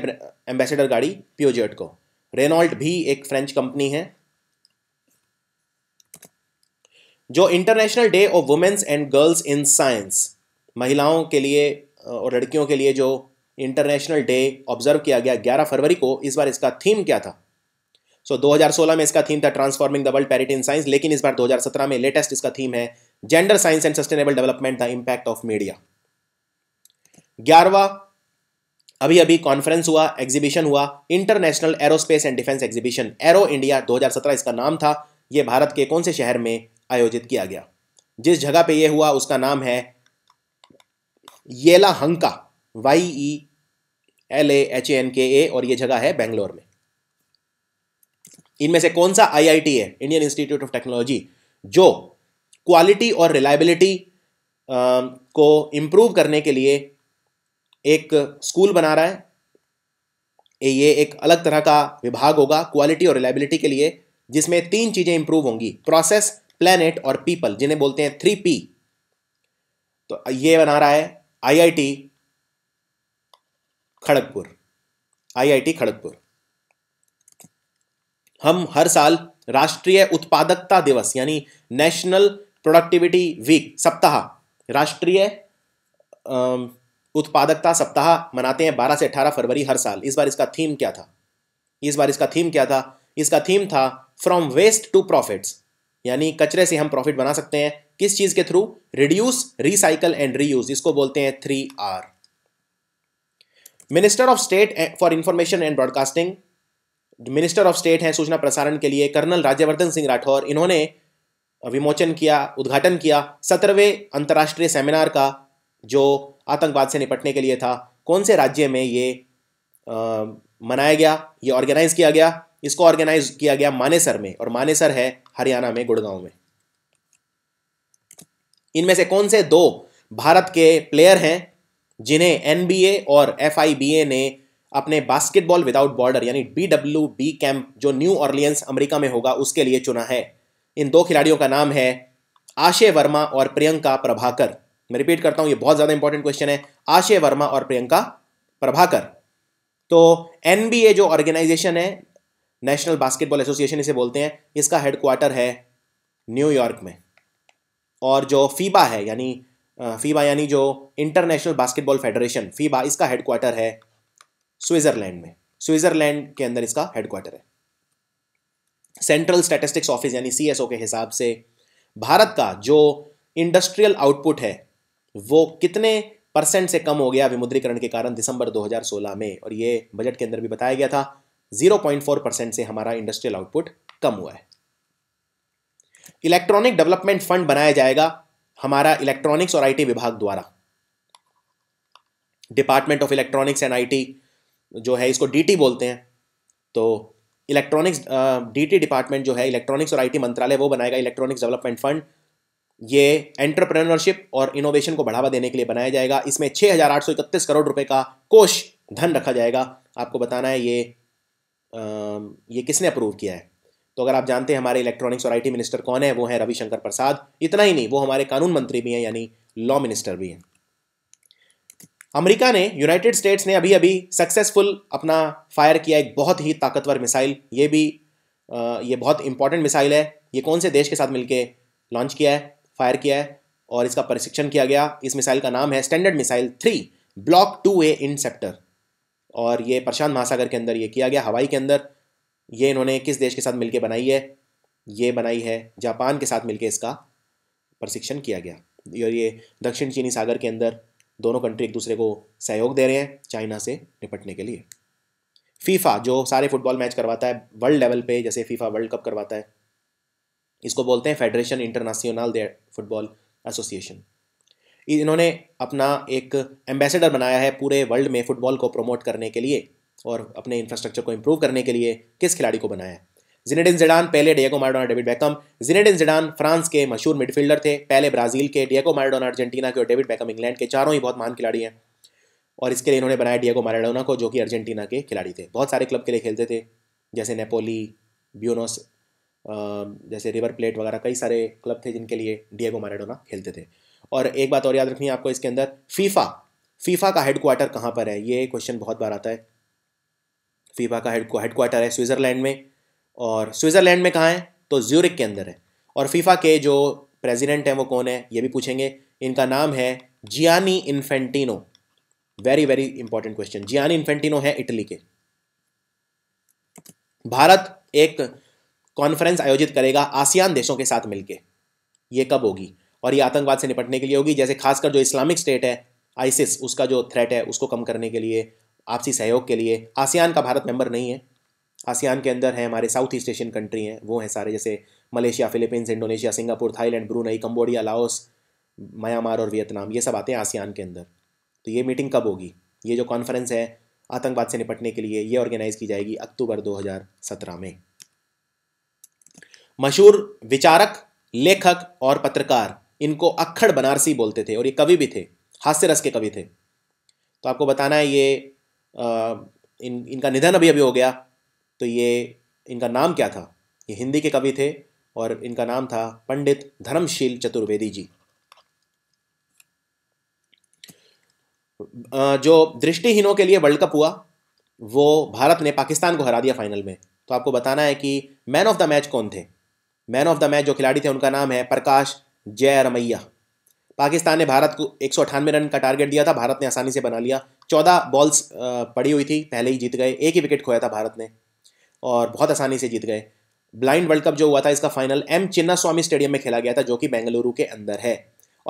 एम्बेसडर गाड़ी प्योजेट को रेनॉल्ट भी एक फ्रेंच कंपनी है जो international day of women's and girls in science महिलाओं के लिए और लड़कियों के लिए जो इंटरनेशनल डे ऑब्जर्व किया गया 11 फरवरी को इस बार इसका थीम क्या था सो so, 2016 में इसका थीम था transforming the world parity in science लेकिन इस बार 2017 में लेटेस्ट इसका थीम है gender science and sustainable development the impact of media ग्यारहवा अभी अभी कॉन्फ्रेंस हुआ एग्जीबिशन हुआ international aerospace and defence exhibition Aero India 2017 इसका नाम था ये भारत के कौन से शहर में आयोजित किया गया जिस जगह पे ये हुआ उसका नाम है Yelahanka Y E e L A H N K A और ये जगह है बेंगलोर में इनमें से कौन सा आई है इंडियन इंस्टीट्यूट ऑफ टेक्नोलॉजी जो क्वालिटी और रिलायबिलिटी um, को इम्प्रूव करने के लिए एक स्कूल बना रहा है ये एक अलग तरह का विभाग होगा क्वालिटी और रिलायबिलिटी के लिए जिसमें तीन चीज़ें इंप्रूव होंगी प्रोसेस प्लानट और पीपल जिन्हें बोलते हैं थ्री पी तो ये बना रहा है आईआईटी खड़गपुर आईआईटी खड़गपुर हम हर साल राष्ट्रीय उत्पादकता दिवस यानी नेशनल प्रोडक्टिविटी वीक सप्ताह राष्ट्रीय उत्पादकता सप्ताह मनाते हैं 12 से 18 फरवरी हर साल इस बार इसका थीम क्या था इस बार इसका थीम क्या था इसका थीम था फ्रॉम वेस्ट टू प्रॉफिट्स यानी कचरे से हम प्रॉफिट बना सकते हैं किस चीज के through reduce recycle and reuse इसको बोलते हैं three R minister of state for information and broadcasting minister of state हैं सूचना प्रसारण के लिए कर्नल राज्यवर्धन सिंह राठौर इन्होंने विमोचन किया उद्घाटन किया सत्रहवें अंतर्राष्ट्रीय सेमिनार का जो आतंकवाद से निपटने के लिए था कौन से राज्य में ये आ, मनाया गया ये ऑर्गेनाइज किया गया इसको ऑर्गेनाइज किया गया मानेसर में और मानेसर है हरियाणा में गुड़गांव में इनमें से कौन से दो भारत के प्लेयर हैं जिन्हें एनबीए और एफआईबीए ने अपने बास्केटबॉल विदाउट बॉर्डर यानी बी डब्ल्यू बी कैंप जो न्यू ऑर्लियंस अमेरिका में होगा उसके लिए चुना है इन दो खिलाड़ियों का नाम है आशय वर्मा और प्रियंका प्रभाकर मैं रिपीट करता हूं ये बहुत ज़्यादा इंपॉर्टेंट क्वेश्चन है आशय वर्मा और प्रियंका प्रभाकर तो एन जो ऑर्गेनाइजेशन है नेशनल बास्केटबॉल एसोसिएशन इसे बोलते हैं इसका हेडक्वार्टर है न्यूयॉर्क में और जो फीबा है यानी फीबा यानी जो इंटरनेशनल बास्केटबॉल फेडरेशन फीबा इसका हेडक्वार्टर है स्विट्ज़रलैंड में स्विट्ज़रलैंड के अंदर इसका हेडक्वार्टर है सेंट्रल स्टैटिस्टिक्स ऑफिस यानी सी के हिसाब से भारत का जो इंडस्ट्रियल आउटपुट है वो कितने परसेंट से कम हो गया विमुद्रीकरण के कारण दिसंबर 2016 में और ये बजट के अंदर भी बताया गया था 0.4 परसेंट से हमारा इंडस्ट्रियल आउटपुट कम हुआ है इलेक्ट्रॉनिक डेवलपमेंट फंड बनाया जाएगा हमारा इलेक्ट्रॉनिक्स और आईटी विभाग द्वारा department of electronics and IT जो है इसको डीटी बोलते हैं तो इलेक्ट्रॉनिक्स डीटी डिपार्टमेंट जो है इलेक्ट्रॉनिक्स और आईटी मंत्रालय वो बनाएगा इलेक्ट्रॉनिक्स डेवलपमेंट फंड ये एंटरप्रेन्योरशिप और इनोवेशन को बढ़ावा देने के लिए बनाया जाएगा इसमें छः हज़ार आठ सौ इकतीस करोड़ रुपए का कोष धन रखा जाएगा आपको बताना है ये आ, ये किसने अप्रूव किया है तो अगर आप जानते हैं हमारे इलेक्ट्रॉनिक्स और आईटी मिनिस्टर कौन है वो हैं रविशंकर प्रसाद इतना ही नहीं वो हमारे कानून मंत्री भी हैं यानी लॉ मिनिस्टर भी हैं अमेरिका ने यूनाइटेड स्टेट्स ने अभी अभी सक्सेसफुल अपना फायर किया एक बहुत ही ताकतवर मिसाइल ये भी ये बहुत इंपॉर्टेंट मिसाइल है ये कौन से देश के साथ मिलकर लॉन्च किया है फायर किया है और इसका परीक्षण किया गया इस मिसाइल का नाम है standard missile three block two A sector और ये प्रशांत महासागर के अंदर ये किया गया हवाई के अंदर ये इन्होंने किस देश के साथ मिलकर बनाई है ये बनाई है जापान के साथ मिलकर इसका प्रशिक्षण किया गया और ये दक्षिण चीनी सागर के अंदर दोनों कंट्री एक दूसरे को सहयोग दे रहे हैं चाइना से निपटने के लिए फीफा जो सारे फुटबॉल मैच करवाता है वर्ल्ड लेवल पे जैसे फीफा वर्ल्ड कप करवाता है इसको बोलते हैं federation international de football association इन्होंने अपना एक एम्बेसडर बनाया है पूरे वर्ल्ड में फुटबॉल को प्रमोट करने के लिए और अपने इंफ्रास्ट्रक्चर को इम्प्रूव करने के लिए किस खिलाड़ी को बनाया है जिनेडिन जिडान पहले Diego Maradona David Beckham Zinedine Zidane France के मशहूर मिडफील्डर थे पहले ब्राजील के डिएगो मार्डोना अर्जेंटीना के और डेविड बैकम इंग्लैंड के चारों ही बहुत महान खिलाड़ी हैं और इसके लिए इन्होंने बनाया डिएगो मार्डोना को जो कि अर्जेंटीना के खिलाड़ी थे बहुत सारे क्लब के लिए खेलते थे जैसे नेपोली ब्यूनोस जैसे रिवर प्लेट वगैरह कई सारे क्लब थे जिनके लिए डिएगो मारेडोना खेलते थे और एक बात और याद रखनी है आपको इसके अंदर फीफा फीफा का हेड क्वार्टर कहाँ पर है ये क्वेश्चन बहुत बार आता है फीफा का हेड हेड क्वार्टर है स्विट्ज़रलैंड में और स्विट्ज़रलैंड में कहाँ है तो ज्यूरिक के अंदर है और फीफा के जो प्रेसिडेंट हैं वो कौन है ये भी पूछेंगे इनका नाम है Gianni Infantino very very important question Gianni Infantino है इटली के भारत एक कॉन्फ्रेंस आयोजित करेगा आसियान देशों के साथ मिलकर ये कब होगी और ये आतंकवाद से निपटने के लिए होगी जैसे खासकर जो इस्लामिक स्टेट है आइसिस उसका जो थ्रेट है उसको कम करने के लिए आपसी सहयोग के लिए आसियान का भारत मेंबर नहीं है आसियान के अंदर हैं हमारे साउथ ईस्ट एशियन कंट्री हैं वो हैं सारे जैसे Malaysia Philippines Indonesia Singapore Thailand Brunei Cambodia Laos Myanmar और वियतनाम ये सब आते हैं आसियान के अंदर तो ये मीटिंग कब होगी ये जो कॉन्फ्रेंस है आतंकवाद से निपटने के लिए ये ऑर्गेनाइज़ की जाएगी अक्टूबर 2017 में मशहूर विचारक लेखक और पत्रकार इनको अक्खड़ बनारसी बोलते थे और ये कवि भी थे हास्य रस के कवि थे तो आपको बताना है ये आ, इन इनका निधन अभी अभी हो गया तो ये इनका नाम क्या था ये हिंदी के कवि थे और इनका नाम था पंडित धर्मशील चतुर्वेदी जी जो दृष्टिहीनों के लिए वर्ल्ड कप हुआ वो भारत ने पाकिस्तान को हरा दिया फाइनल में तो आपको बताना है कि मैन ऑफ द मैच कौन थे मैन ऑफ द मैच जो खिलाड़ी थे उनका नाम है प्रकाश जय रमैया पाकिस्तान ने भारत को एक रन का टारगेट दिया था भारत ने आसानी से बना लिया चौदह बॉल्स पड़ी हुई थी पहले ही जीत गए एक ही विकेट खोया था भारत ने और बहुत आसानी से जीत गए ब्लाइंड वर्ल्ड कप जो हुआ था इसका final M Chinnaswamy stadium में खेला गया था जो कि बेंगलुरु के अंदर है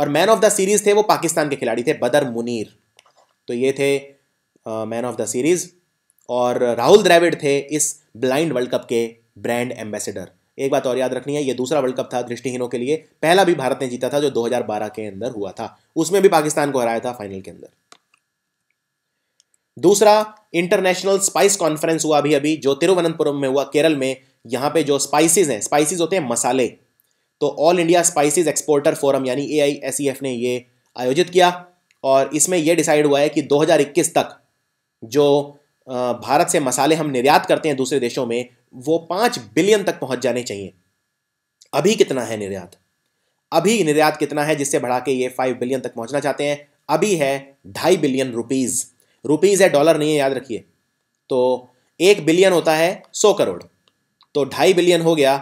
और मैन ऑफ द सीरीज थे वो पाकिस्तान के खिलाड़ी थे बदर मुनीर तो ये थे मैन ऑफ द सीरीज और राहुल द्रविड़ थे इस ब्लाइंड वर्ल्ड कप के ब्रांड एम्बेसडर एक बात और याद रखनी है ये दूसरा वर्ल्ड कप था दृष्टिहीनों के लिए पहला भी भारत ने जीता था जो 2012 के अंदर हुआ था उसमें भी पाकिस्तान को हराया था फाइनल के अंदर दूसरा इंटरनेशनल स्पाइस कॉन्फ्रेंस हुआ अभी अभी जो तिरुवनंतपुरम में हुआ केरल में यहाँ पे जो स्पाइसेस हैं स्पाइसेस होते हैं मसाले तो all India spices exporter forum यानी ए e ने ये आयोजित किया और इसमें यह डिसाइड हुआ है कि 2021 तक जो भारत से मसाले हम निर्यात करते हैं दूसरे देशों में वो पाँच बिलियन तक पहुंच जाने चाहिए अभी कितना है निर्यात अभी निर्यात कितना है जिससे बढ़ा के ये फाइव बिलियन तक पहुंचना चाहते हैं अभी है ढाई बिलियन रुपीज़ रुपीज़ है डॉलर नहीं है याद रखिए तो एक बिलियन होता है सौ करोड़ तो ढाई बिलियन हो गया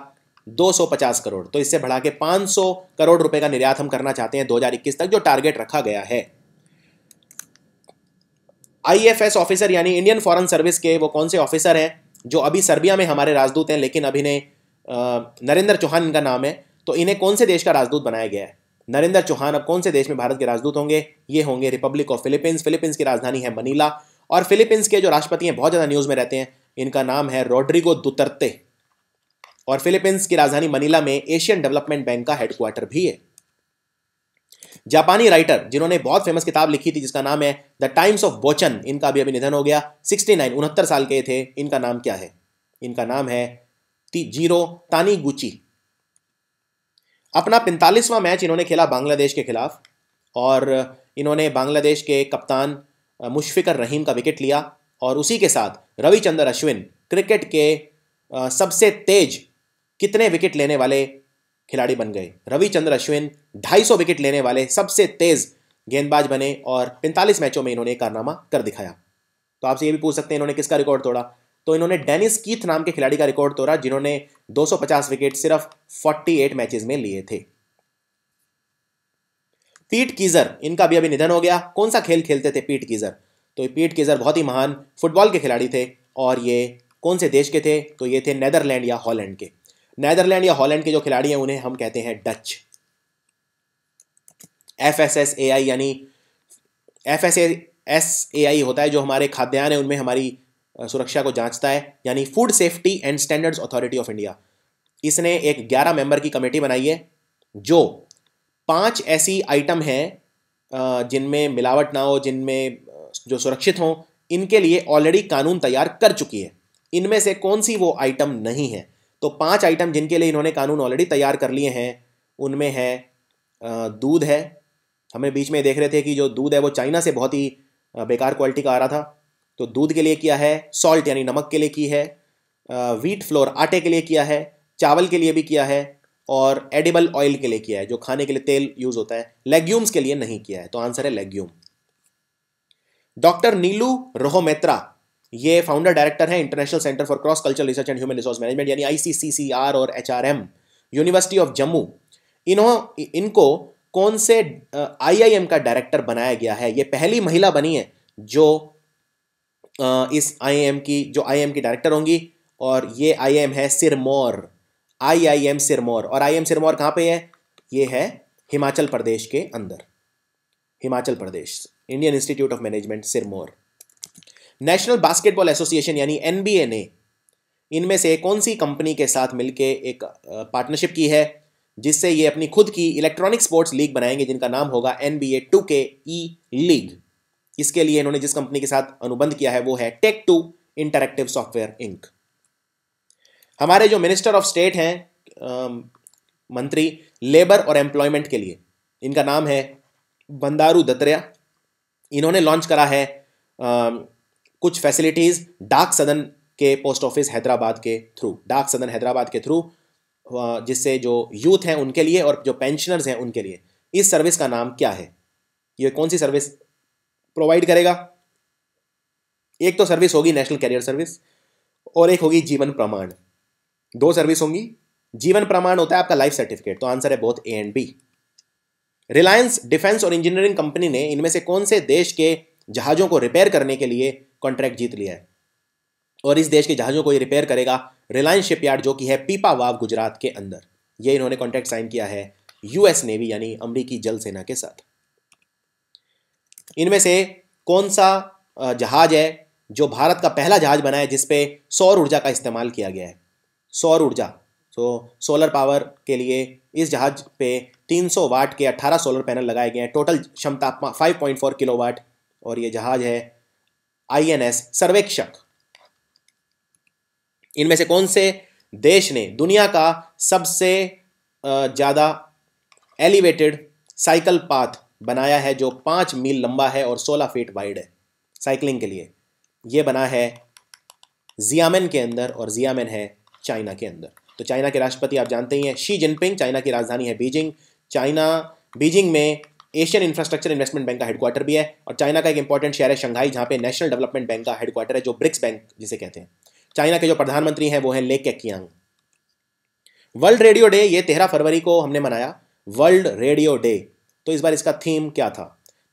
दो सौ पचास करोड़ तो इससे बढ़ा के सौ करोड़ रुपए का निर्यात हम करना चाहते हैं दो हजार इक्कीस तक जो टारगेट रखा गया है आईएफएस ऑफिसर यानी इंडियन फॉरेन सर्विस के वो कौन से ऑफिसर हैं जो अभी सर्बिया में हमारे राजदूत हैं लेकिन अभी ने नरेंद्र चौहान इनका नाम है तो इन्हें कौन से देश का राजदूत बनाया गया है नरेंद्र चौहान अब कौन से देश में भारत के राजदूत होंगे ये होंगे रिपब्लिक ऑफ फिलीपींस फिलीपींस की राजधानी है मनीला और फिलीपींस के जो राष्ट्रपति हैं बहुत ज़्यादा न्यूज़ में रहते हैं इनका नाम है रोड्रिगो दुतरते और फिलीपींस की राजधानी मनीला में एशियन डेवलपमेंट बैंक का हेडक्वार्टर भी है जापानी राइटर जिन्होंने बहुत फेमस किताब लिखी थी जिसका नाम है द टाइम्स ऑफ बोचन इनका भी अभी निधन हो गया 69 उनहत्तर साल के थे इनका नाम क्या है इनका नाम है ती जीरो तानी गुची अपना पैंतालीसवां मैच इन्होंने खेला बांग्लादेश के खिलाफ और इन्होंने बांग्लादेश के कप्तान मुशफ़िकर रहीम का विकेट लिया और उसी के साथ रविचंद्र अश्विन क्रिकेट के सबसे तेज कितने विकेट लेने वाले खिलाड़ी बन गए रविचंद्र अश्विन 250 विकेट लेने वाले सबसे तेज़ गेंदबाज बने और 45 मैचों में इन्होंने कारनामा कर दिखाया तो आपसे ये भी पूछ सकते हैं इन्होंने किसका रिकॉर्ड तोड़ा तो इन्होंने डेनिस कीथ नाम के खिलाड़ी का रिकॉर्ड तोड़ा जिन्होंने 250 विकेट सिर्फ 48 मैचेस में लिए थे पीट कीजर इनका भी अभी निधन हो गया कौन सा खेल खेलते थे पीट कीजर तो पीट कीजर बहुत ही महान फुटबॉल के खिलाड़ी थे और ये कौन से देश के थे तो ये थे नैदरलैंड या हॉलैंड के नैदरलैंड या हॉलैंड के जो खिलाड़ी हैं उन्हें हम कहते हैं Dutch F S S A I यानी F S S A I होता है जो हमारे खाद्यान्न है उनमें हमारी सुरक्षा को जांचता है यानी food safety and standards authority of India इसने एक ग्यारह मेंबर की कमेटी बनाई है जो पांच ऐसी आइटम हैं जिनमें मिलावट ना हो जिनमें जो सुरक्षित हों इनके लिए ऑलरेडी कानून तैयार कर चुकी है इनमें से कौन सी वो आइटम नहीं है तो पांच आइटम जिनके लिए इन्होंने कानून ऑलरेडी तैयार कर लिए हैं उनमें है दूध है हमें बीच में देख रहे थे कि जो दूध है वो चाइना से बहुत ही बेकार क्वालिटी का आ रहा था तो दूध के लिए किया है सॉल्ट यानी नमक के लिए की है व्हीट फ्लोर आटे के लिए किया है चावल के लिए भी किया है और एडिबल ऑयल के लिए किया है जो खाने के लिए तेल यूज होता है लेग्यूम्स के लिए नहीं किया है तो आंसर है लेग्यूम डॉक्टर नीलू रोहमेत्रा ये फाउंडर डायरेक्टर है international centre for cross culture research and human resource management यानी आईसीसीसीआर और एचआरएम यूनिवर्सिटी ऑफ जम्मू इन्हों इनको कौन से आईआईएम का डायरेक्टर बनाया गया है ये पहली महिला बनी है जो इस आईएम की जो आईएम की डायरेक्टर होंगी और ये आईएम है Sirmaur I I M Sirmaur और आई एम सिरमौर कहाँ पे है ये है हिमाचल प्रदेश के अंदर Himachal Pradesh Indian institute of management Sirmaur national basketball association यानी एन ने इनमें से कौन सी कंपनी के साथ मिलकर एक पार्टनरशिप की है जिससे ये अपनी खुद की इलेक्ट्रॉनिक स्पोर्ट्स लीग बनाएंगे जिनका नाम होगा एन बी ए टू के ई लीग इसके लिए इन्होंने जिस कंपनी के साथ अनुबंध किया है वो है Take Two Interactive Software Inc हमारे जो मिनिस्टर ऑफ स्टेट हैं मंत्री लेबर और एम्प्लॉयमेंट के लिए इनका नाम है बंदारू दत्रेया इन्होंने लॉन्च करा है आ, कुछ फैसिलिटीज़ डाक सदन के पोस्ट ऑफिस हैदराबाद के थ्रू डाक सदन हैदराबाद के थ्रू जिससे जो यूथ हैं उनके लिए और जो पेंशनर्स हैं उनके लिए इस सर्विस का नाम क्या है ये कौन सी सर्विस प्रोवाइड करेगा एक तो सर्विस होगी नेशनल कैरियर सर्विस और एक होगी जीवन प्रमाण दो सर्विस होंगी जीवन प्रमाण होता है आपका लाइफ सर्टिफिकेट तो आंसर है बहुत A and B Reliance defence और इंजीनियरिंग कंपनी ने इनमें से कौन से देश के जहाज़ों को रिपेयर करने के लिए कॉन्ट्रैक्ट जीत लिया है और इस देश के जहाज़ों को ये रिपेयर करेगा रिलायंस शिपयार्ड जो कि है पीपा वाव गुजरात के अंदर ये इन्होंने कॉन्ट्रैक्ट साइन किया है यूएस नेवी यानी अमरीकी जल सेना के साथ इनमें से कौन सा जहाज है जो भारत का पहला जहाज बना है जिसपे सौर ऊर्जा का इस्तेमाल किया गया है सौर ऊर्जा तो सोलर पावर के लिए इस जहाज पे 300 वाट के 18 सोलर पैनल लगाए गए हैं टोटल क्षमता 5.4 किलोवाट और ये जहाज है आईएनएस सर्वेक्षक इनमें से कौन से देश ने दुनिया का सबसे ज़्यादा एलिवेटेड साइकिल पाथ बनाया है जो पाँच मील लंबा है और सोलह फीट वाइड है साइकिलिंग के लिए ये बना है जियामेन के अंदर और जियामेन है चाइना के अंदर तो चाइना के राष्ट्रपति आप जानते ही हैं शी जिनपिंग चाइना की राजधानी है बीजिंग चाइना बीजिंग में एशियन इंफ्रास्ट्रक्चर इन्वेस्टमेंट बैंक का हेडक्वार्टर भी है और चाइना का एक इंपॉर्टेंट शहर है शंघाई जहाँ पे नेशनल डेवलपमेंट बैंक का हेडक्वार्टर है जो ब्रिक्स बैंक जिसे कहते हैं चाइना के जो प्रधानमंत्री हैं वो हैं ले केकियांग वर्ल्ड रेडियो डे ये तेरह फरवरी को हमने मनाया वर्ल्ड रेडियो डे तो इस बार इसका थीम क्या था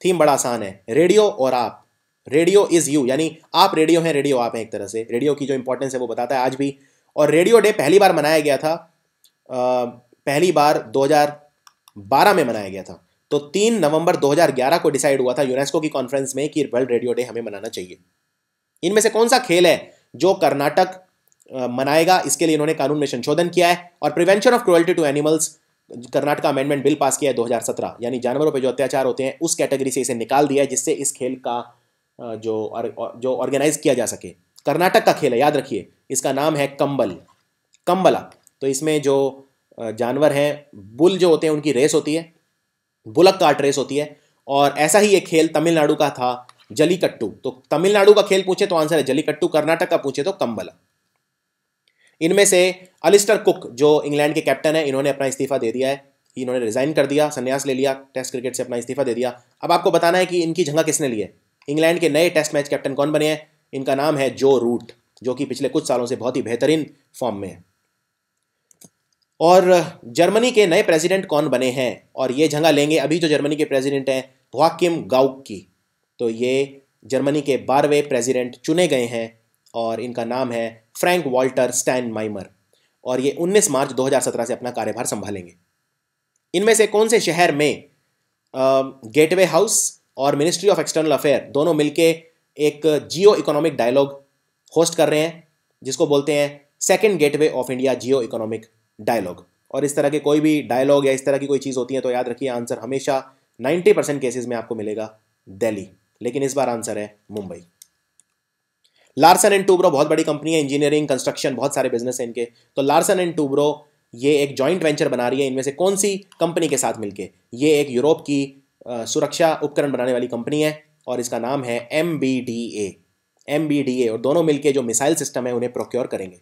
थीम बड़ा आसान है रेडियो और आप रेडियो इज़ यू यानी आप रेडियो हैं रेडियो आप हैं एक तरह से रेडियो की जो इंपॉर्टेंस है वो बताता है आज भी और रेडियो डे पहली बार मनाया गया था आ, पहली बार 2012 में मनाया गया था तो 3 नवंबर 2011 को डिसाइड हुआ था यूनेस्को की कॉन्फ्रेंस में कि वर्ल्ड रेडियो डे हमें मनाना चाहिए इनमें से कौन सा खेल है जो कर्नाटक मनाएगा इसके लिए इन्होंने कानून में संशोधन किया है और prevention of cruelty to animals Karnataka amendment bill pass किया है 2017 यानी जानवरों पर जो अत्याचार होते हैं उस कैटेगरी से इसे निकाल दिया है जिससे इस खेल का जो और, जो ऑर्गेनाइज किया जा सके कर्नाटक का खेल है याद रखिए इसका नाम है कंबल कंबला तो इसमें जो जानवर हैं बुल जो होते हैं उनकी रेस होती है बुलक काट रेस होती है और ऐसा ही एक खेल तमिलनाडु का था जलीकट्टू तो तमिलनाडु का खेल पूछे तो आंसर है जलीकट्टू कर्नाटक का पूछे तो कंबला इनमें से अलिस्टर कुक जो इंग्लैंड के कैप्टन है इन्होंने अपना इस्तीफा दे दिया है इन्होंने रिजाइन कर दिया संन्यास ले लिया टेस्ट क्रिकेट से अपना इस्तीफा दे दिया अब आपको बताना है कि इनकी जगह किसने ली है इंग्लैंड के नए टेस्ट मैच कैप्टन कौन बने हैं इनका नाम है जो रूट जो कि पिछले कुछ सालों से बहुत ही बेहतरीन फॉर्म में है और जर्मनी के नए प्रेसिडेंट कौन बने हैं और ये जगह लेंगे अभी जो जर्मनी के प्रेसिडेंट हैं वाकिम गाउक की तो ये जर्मनी के बारहवें प्रेसिडेंट चुने गए हैं और इनका नाम है फ्रैंक वॉल्टर स्टैन माइमर और ये 19 मार्च 2017 से अपना कार्यभार संभालेंगे इनमें से कौन से शहर में गेटवे हाउस और मिनिस्ट्री ऑफ एक्सटर्नल अफेयर दोनों मिलके एक जियो इकोनॉमिक डायलॉग होस्ट कर रहे हैं जिसको बोलते हैं second gateway of India geo economic dialogue और इस तरह के कोई भी डायलॉग या इस तरह की कोई चीज़ होती है तो याद रखिए आंसर हमेशा 90 परसेंट केसेज में आपको मिलेगा दिल्ली लेकिन इस बार आंसर है मुंबई लार्सन एंड टूब्रो बहुत बड़ी कंपनी है इंजीनियरिंग कंस्ट्रक्शन बहुत सारे बिजनेस है इनके तो लार्सन एंड टूब्रो ये एक जॉइंट वेंचर बना रही है इनमें से कौन सी कंपनी के साथ मिलके ये एक यूरोप की सुरक्षा उपकरण बनाने वाली कंपनी है और इसका नाम है M B D A M B D A और दोनों मिलके जो मिसाइल सिस्टम है उन्हें प्रोक्योर करेंगे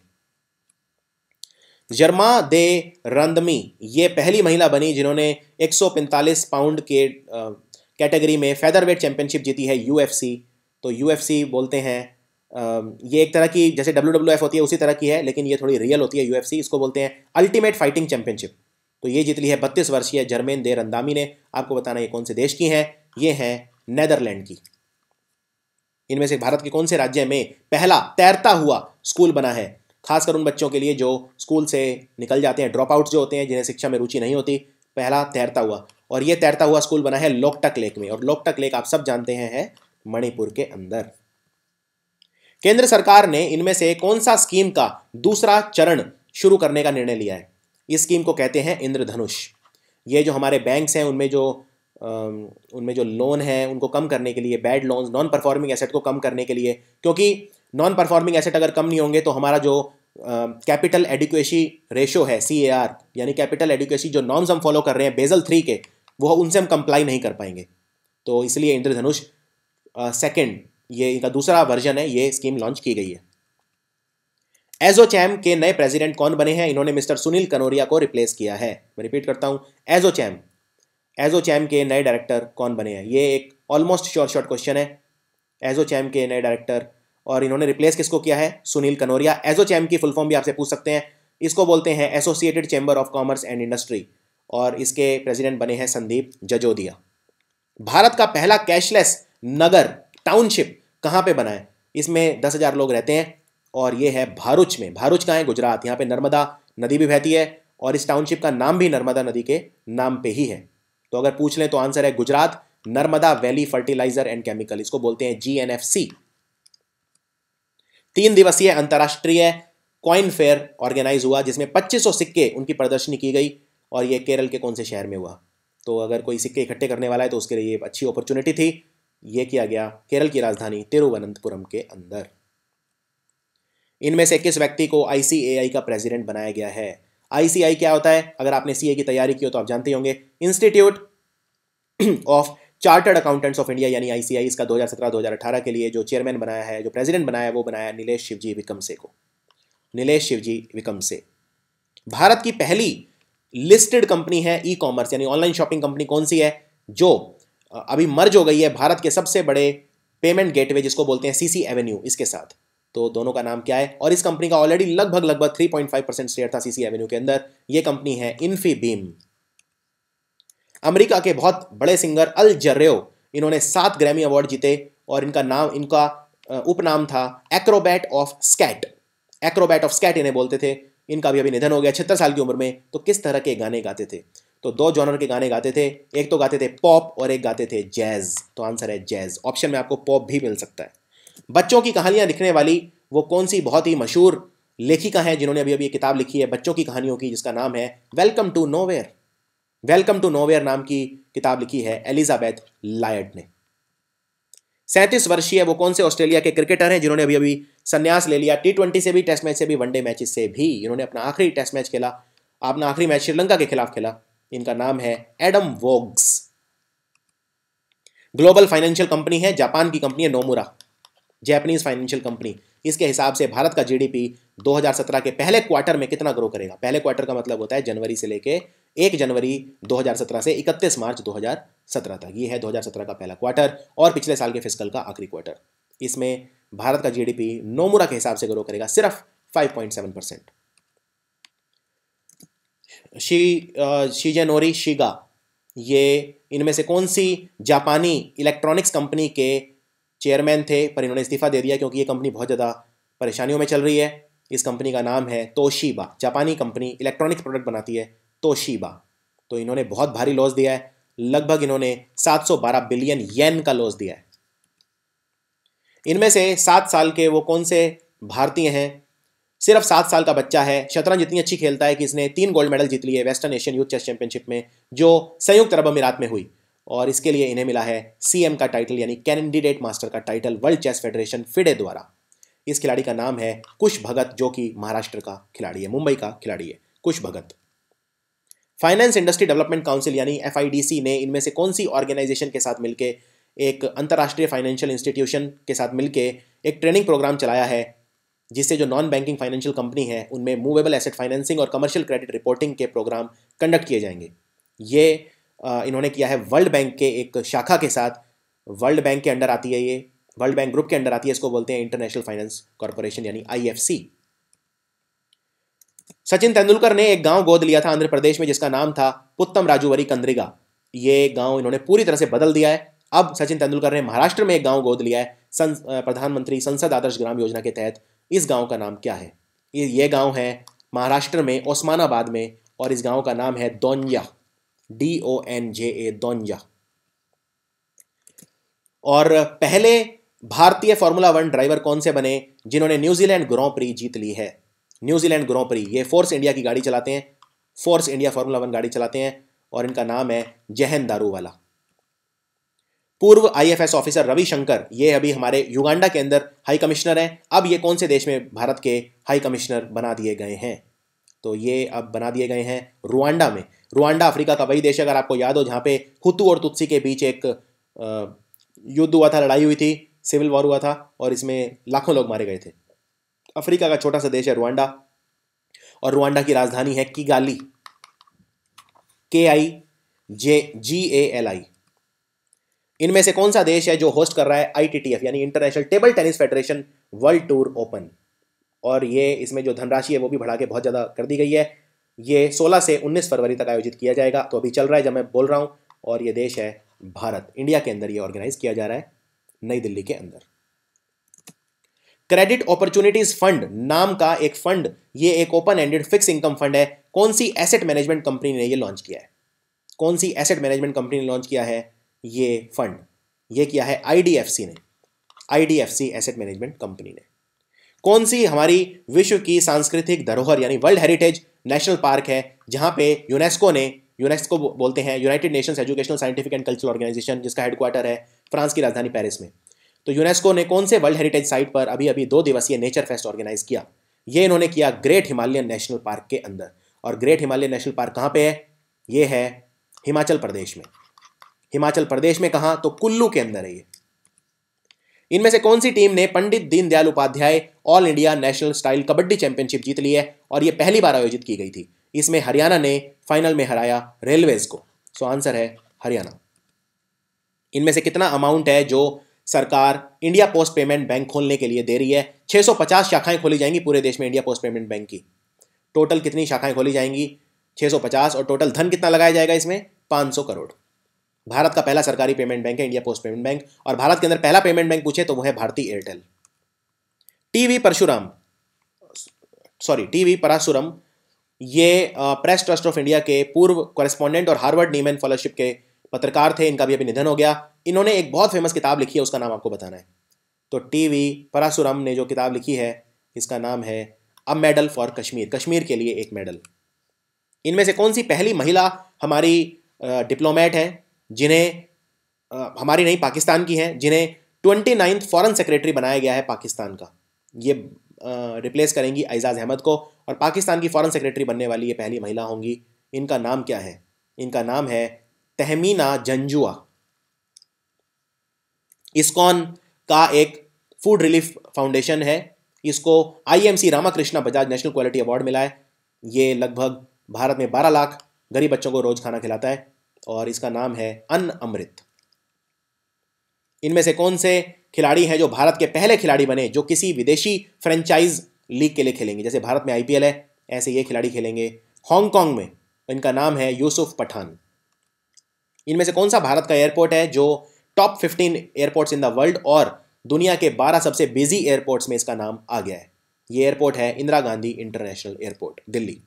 जर्मा दे रंदमी ये पहली महिला बनी जिन्होंने 145 पाउंड के कैटेगरी में फेदरवेट चैंपियनशिप जीती है यूएफसी तो यूएफसी बोलते हैं ये एक तरह की जैसे डब्ल्यू डब्ल्यू एफ होती है उसी तरह की है लेकिन ये थोड़ी रियल होती है यू इसको बोलते हैं अल्टीमेट फाइटिंग चैंपियनशिप तो ये जीत ली है बत्तीस वर्षीय जर्मेन देर अंदामी ने आपको बताना ये कौन से देश की हैं ये हैं नैदरलैंड की इनमें से भारत के कौन से राज्य में पहला तैरता हुआ स्कूल बना है खासकर उन बच्चों के लिए जो स्कूल से निकल जाते हैं ड्रॉप आउट्स जो होते हैं जिन्हें शिक्षा में रुचि नहीं होती पहला तैरता हुआ और ये तैरता हुआ स्कूल बना है लोकटक लेक में और लोकटक लेक आप सब जानते हैं है मणिपुर के अंदर केंद्र सरकार ने इनमें से कौन सा स्कीम का दूसरा चरण शुरू करने का निर्णय लिया है इस स्कीम को कहते हैं इंद्रधनुष ये जो हमारे बैंक्स हैं उनमें जो उनमें जो लोन है उनको कम करने के लिए bad loans non performing asset को कम करने के लिए क्योंकि नॉन परफॉर्मिंग एसेट अगर कम नहीं होंगे तो हमारा जो कैपिटल एडुकेशी रेशो है सी यानी कैपिटल एडुकेशी जो नॉर्म्स हम फॉलो कर रहे हैं बेजल थ्री के वो उनसे हम कंप्लाई नहीं कर पाएंगे तो इसलिए इंद्रधनुष सेकेंड ये इनका दूसरा वर्जन है ये स्कीम लॉन्च की गई है एजो चैम के नए प्रेसिडेंट कौन बने हैं इन्होंने मिस्टर सुनील कनोरिया को रिप्लेस किया है मैं रिपीट करता चैम एजो चैम के नए डायरेक्टर कौन बने हैं ये एक ऑलमोस्ट श्योर शॉर्ट क्वेश्चन है चैम के नए डायरेक्टर और इन्होंने रिप्लेस किसको किया है सुनील कनोरिया एजो चैम की फुल फॉर्म भी आपसे पूछ सकते हैं इसको बोलते हैं associated chamber of commerce and industry और इसके प्रेसिडेंट बने हैं संदीप जजोदिया भारत का पहला कैशलेस नगर टाउनशिप कहाँ पे है इसमें दस हज़ार लोग रहते हैं और ये है भारूच में भारूच कहाँ है गुजरात यहाँ पे नर्मदा नदी भी बहती है और इस टाउनशिप का नाम भी नर्मदा नदी के नाम पे ही है तो अगर पूछ लें तो आंसर है Gujarat Narmada valley fertilizer and chemical इसको बोलते हैं जी एन तीन दिवसीय अंतर्राष्ट्रीय कॉइन फेयर ऑर्गेनाइज हुआ जिसमें सौ सिक्के उनकी प्रदर्शनी की गई और ये केरल के कौन से शहर में हुआ तो अगर कोई सिक्के इकट्ठे करने वाला है तो उसके लिए ये अच्छी अपॉर्चुनिटी थी यह किया गया केरल की राजधानी तिरुवनंतपुरम के अंदर इनमें से किस व्यक्ति को आईसीएआई का प्रेसिडेंट बनाया गया है आईसीआई क्या होता है अगर आपने सीए की तैयारी की हो तो आप जानते होंगे institute of chartered accountants of India यानी आईसीआई इसका 2017-2018 के लिए जो चेयरमैन बनाया है जो प्रेसिडेंट बनाया है वो बनाया नीलेष शिवजी विकमसे को नीलेष शिवजी विकमसे भारत की पहली लिस्टेड कंपनी है ई कॉमर्स यानी ऑनलाइन शॉपिंग कंपनी कौन सी है जो अभी मर्ज हो गई है भारत के सबसे बड़े पेमेंट गेटवे जिसको बोलते हैं सीसी एवेन्यू इसके साथ तो दोनों का नाम क्या है और इस कंपनी का ऑलरेडी लगभग लगभग 3.5 परसेंट शेयर था सीसी एवेन्यू के अंदर ये कंपनी है इन्फीबीम अमेरिका के बहुत बड़े सिंगर अल जर्रेओ इन्होंने सात ग्रैमी अवार्ड जीते और इनका नाम इनका उपनाम था acrobat of scat acrobat of scat इन्हें बोलते थे इनका भी अभी निधन हो गया छिहत्तर साल की उम्र में तो किस तरह के गाने गाते थे तो दो जॉनर के गाने गाते थे एक तो गाते थे पॉप और एक गाते थे जैज़ तो आंसर है जैज़ ऑप्शन में आपको पॉप भी मिल सकता है बच्चों की कहानियाँ लिखने वाली वो कौन सी बहुत ही मशहूर लेखिका हैं जिन्होंने अभी अभी ये किताब लिखी है बच्चों की कहानियों की जिसका नाम है Welcome to Nowhere Welcome to Nowhere नाम की किताब लिखी है एलिजाबैथ लायड ने सैंतीस वर्षीय वो कौन से ऑस्ट्रेलिया के क्रिकेटर हैं जिन्होंने अभी अभी संन्यास ले लिया टी ट्वेंटी से भी टेस्ट मैच से भी वनडे मैचेस से भी इन्होंने अपना आखिरी टेस्ट मैच खेला अपना आखिरी मैच श्रीलंका के खिलाफ खेला इनका नाम है Adam Voges global financial company है जापान की कंपनी है नोमुरा जैपनीज फाइनेंशियल कंपनी इसके हिसाब से भारत का जीडीपी 2017 के पहले क्वार्टर में कितना ग्रो करेगा पहले क्वार्टर का मतलब होता है जनवरी से लेके एक जनवरी 2017 से 31 मार्च 2017 तक ये है 2017 का पहला क्वार्टर और पिछले साल के फिजिकल का आखिरी क्वार्टर इसमें भारत का जीडीपी नोमुरा के हिसाब से ग्रो करेगा सिर्फ 5.7 परसेंट शी शीजेनोरी शिगा ये इनमें से कौन सी जापानी इलेक्ट्रॉनिक्स कंपनी के चेयरमैन थे पर इन्होंने इस्तीफ़ा दे दिया क्योंकि ये कंपनी बहुत ज़्यादा परेशानियों में चल रही है इस कंपनी का नाम है तोशीबा जापानी कंपनी इलेक्ट्रॉनिक्स प्रोडक्ट बनाती है तोशीबा तो इन्होंने बहुत भारी लॉस दिया है लगभग इन्होंने 712 बिलियन येन का लॉस दिया है इनमें से सात साल के वो कौन से भारतीय हैं सिर्फ सात साल का बच्चा है शतरंज इतनी अच्छी खेलता है कि इसने तीन गोल्ड मेडल जीत लिए western Asian youth chess championship में जो संयुक्त अरब अमीरात में हुई और इसके लिए इन्हें मिला है सीएम का टाइटल यानी कैंडिडेट मास्टर का title world chess federation FIDE द्वारा इस खिलाड़ी का नाम है कुश भगत जो कि महाराष्ट्र का खिलाड़ी है मुंबई का खिलाड़ी है Kush Bhagat finance industry development council यानी एफ ने इनमें से कौन सी ऑर्गेनाइजेशन के साथ मिलकर एक अंतर्राष्ट्रीय फाइनेंशियल इंस्टीट्यूशन के साथ मिलकर एक ट्रेनिंग प्रोग्राम चलाया है जिससे जो नॉन बैंकिंग फाइनेंशियल कंपनी है उनमें मूवेबल एसेट फाइनेंसिंग और कमर्शियल क्रेडिट रिपोर्टिंग के प्रोग्राम कंडक्ट किए जाएंगे ये इन्होंने किया है वर्ल्ड बैंक के एक शाखा के साथ वर्ल्ड बैंक के अंडर आती है ये वर्ल्ड बैंक ग्रुप के अंडर आती है इसको बोलते हैं इंटरनेशनल फाइनेंस कॉरपोरेशन यानी आई सचिन तेंदुलकर ने एक गांव गोद लिया था आंध्र प्रदेश में जिसका नाम था पुत्तम राजूवरी कंद्रिगा ये गांव इन्होंने पूरी तरह से बदल दिया है अब सचिन तेंदुलकर ने महाराष्ट्र में एक गांव गोद लिया है प्रधानमंत्री संसद आदर्श ग्राम योजना के तहत इस गांव का नाम क्या है ये ये गांव है महाराष्ट्र में ओस्मानाबाद में और इस गांव का नाम है दोनया डी ओ एन जे ए दोनया और पहले भारतीय फार्मूला वन ड्राइवर कौन से बने जिन्होंने न्यूजीलैंड ग्रॉ प्री जीत ली है न्यूजीलैंड ग्रॉ प्री ये फोर्स इंडिया की गाड़ी चलाते हैं फोर्स इंडिया फार्मूला वन गाड़ी चलाते हैं और इनका नाम है जहन वाला पूर्व आईएफएस ऑफिसर रविशंकर ये अभी हमारे युगांडा के अंदर हाई कमिश्नर हैं अब ये कौन से देश में भारत के हाई कमिश्नर बना दिए गए हैं तो ये अब बना दिए गए हैं रुआंडा में रुआंडा अफ्रीका का वही देश अगर आपको याद हो जहाँ पे हुतु और तुत्सी के बीच एक युद्ध हुआ था लड़ाई हुई थी सिविल वॉर हुआ था और इसमें लाखों लोग मारे गए थे अफ्रीका का छोटा सा देश है रुआंडा और रुआंडा की राजधानी है किगाली के आई जे जी ए एल आई इनमें से कौन सा देश है जो होस्ट कर रहा है आईटीटीएफ यानी international table tennis federation world tour open और ये इसमें जो धनराशि है वो भी बढ़ा के बहुत ज़्यादा कर दी गई है ये 16 से 19 फरवरी तक आयोजित किया जाएगा तो अभी चल रहा है जब मैं बोल रहा हूँ और ये देश है भारत इंडिया के अंदर ये ऑर्गेनाइज किया जा रहा है नई दिल्ली के अंदर क्रेडिट अपॉर्चुनिटीज फंड नाम का एक फंड ये एक open ended fix income fund है कौन सी एसेट मैनेजमेंट कंपनी ने ये लॉन्च किया है कौन सी एसेट मैनेजमेंट कंपनी ने लॉन्च किया है ये फंड ये किया है आईडीएफसी ने आईडीएफसी एसेट मैनेजमेंट कंपनी ने कौन सी हमारी विश्व की सांस्कृतिक धरोहर यानी वर्ल्ड हेरिटेज नेशनल पार्क है जहाँ पे यूनेस्को ने यूनेस्को बोलते हैं United Nations educational scientific and cultural organisation जिसका हेडक्वार्टर है फ्रांस की राजधानी पेरिस में तो यूनेस्को ने कौन से वर्ल्ड हेरिटेज साइट पर अभी अभी दो दिवसीय नेचर फेस्ट ऑर्गेनाइज किया ये इन्होंने किया ग्रेट हिमालयन नेशनल पार्क के अंदर और ग्रेट हिमालयन नेशनल पार्क कहाँ पे है ये है हिमाचल प्रदेश में हिमाचल प्रदेश में कहा तो कुल्लू के अंदर है ये इनमें से कौन सी टीम ने Pandit Deendayal Upadhyay all India national style kabaddi championship जीत ली है और ये पहली बार आयोजित की गई थी इसमें हरियाणा ने फाइनल में हराया रेलवेज को सो आंसर है हरियाणा इनमें से कितना अमाउंट है जो सरकार इंडिया पोस्ट पेमेंट बैंक खोलने के लिए दे रही है 650 शाखाएं खोली जाएंगी पूरे देश में इंडिया पोस्ट पेमेंट बैंक की टोटल कितनी शाखाएं खोली जाएंगी 650 और टोटल धन कितना लगाया जाएगा इसमें 500 करोड़ भारत का पहला सरकारी पेमेंट बैंक है इंडिया पोस्ट पेमेंट बैंक और भारत के अंदर पहला पेमेंट बैंक पूछे तो वो है भारतीय Airtel TV Parshuram sorry TV Parashuram ये प्रेस ट्रस्ट ऑफ इंडिया के पूर्व कॉरेस्पॉन्डेंट और हार्वर्ड नीमैन फॉलोशिप के पत्रकार थे इनका भी अभी निधन हो गया इन्होंने एक बहुत फेमस किताब लिखी है उसका नाम आपको बताना है तो टीवी पराशुरम ने जो किताब लिखी है इसका नाम है a medal for Kashmir Kashmir के लिए एक मेडल इनमें से कौन सी पहली महिला हमारी डिप्लोमेट है जिन्हें हमारी नहीं पाकिस्तान की हैं जिन्हें ट्वेंटी नाइन्थ फॉरन सेक्रेटरी बनाया गया है पाकिस्तान का ये रिप्लेस करेंगी एजाज अहमद को और पाकिस्तान की फॉरन सेक्रेटरी बनने वाली ये पहली महिला होंगी इनका नाम क्या है इनका नाम है तहमीना जंजुआ इसकॉन का एक फूड रिलीफ फाउंडेशन है इसको IMC Ramakrishna Bajaj national quality award मिला है ये लगभग भारत में 12 लाख गरीब बच्चों को रोज़ खाना खिलाता है और इसका नाम है अन अमृत इनमें से कौन से खिलाड़ी हैं जो भारत के पहले खिलाड़ी बने जो किसी विदेशी फ्रेंचाइज लीग के लिए खेलेंगे जैसे भारत में आईपीएल है ऐसे ये खिलाड़ी खेलेंगे हांगकांग में इनका नाम है यूसुफ पठान इनमें से कौन सा भारत का एयरपोर्ट है जो top fifteen airports in the world और दुनिया के बारह सबसे बिजी एयरपोर्ट्स में इसका नाम आ गया है ये एयरपोर्ट है इंदिरा गांधी इंटरनेशनल एयरपोर्ट दिल्ली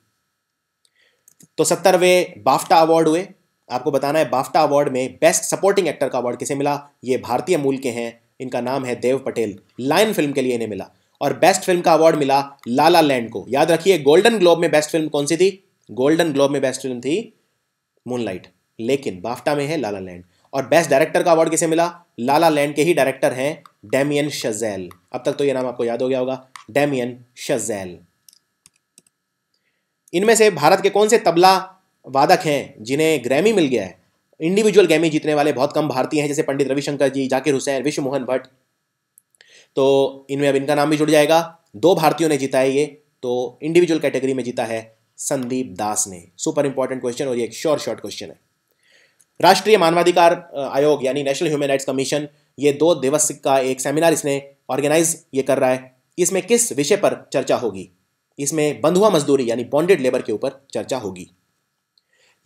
तो सत्तरवें बाफ्टा अवार्ड हुए आपको बताना है बाफ्टा अवार्ड में बेस्ट सपोर्टिंग एक्टर का अवार्ड किसे मिला ये भारतीय मूल के हैं इनका नाम है देव पटेल लाइन फिल्म के लिए इन्हें मिला और बेस्ट फिल्म का अवार्ड मिला लाला लैंड को याद रखिए गोल्डन ग्लोब में बेस्ट फिल्म कौन सी थी गोल्डन ग्लोब में बेस्ट फिल्म थी मूनलाइट लेकिन बाफ्टा में है लाला लैंड और बेस्ट डायरेक्टर का अवार्ड किसे मिला लाला लैंड के ही डायरेक्टर हैं डेमियन शजैल अब तक तो ये नाम आपको याद हो गया होगा डेमियन शजैल इनमें से भारत के कौन से तबला वादक हैं जिन्हें ग्रैमी मिल गया है इंडिविजुअल ग्रैमी जीतने वाले बहुत कम भारतीय हैं जैसे पंडित रविशंकर जी जाकिर हुसैन विश्व मोहन भट्ट तो इनमें अब इनका नाम भी जुड़ जाएगा दो भारतीयों ने जीता है ये तो इंडिविजुअल कैटेगरी में जीता है संदीप दास ने सुपर इंपॉर्टेंट क्वेश्चन और ये एक शॉर्ट शॉर्ट क्वेश्चन है राष्ट्रीय मानवाधिकार आयोग यानी नेशनल ह्यूमन राइट्स कमीशन ये दो दिवस का एक सेमिनार इसने ऑर्गेनाइज ये कर रहा है इसमें किस विषय पर चर्चा होगी इसमें बंधुआ मजदूरी यानी बॉन्डेड लेबर के ऊपर चर्चा होगी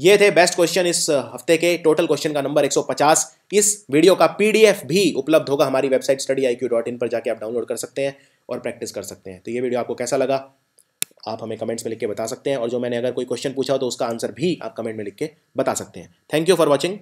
ये थे बेस्ट क्वेश्चन इस हफ्ते के टोटल क्वेश्चन का नंबर 150 इस वीडियो का पीडीएफ भी उपलब्ध होगा हमारी website Study I Q dot in पर जाके आप डाउनलोड कर सकते हैं और प्रैक्टिस कर सकते हैं तो ये वीडियो आपको कैसा लगा आप हमें कमेंट्स में लिख के बता सकते हैं और जो मैंने अगर कोई क्वेश्चन पूछा हो तो उसका आंसर भी आप कमेंट में लिख के बता सकते हैं थैंक यू फॉर वॉचिंग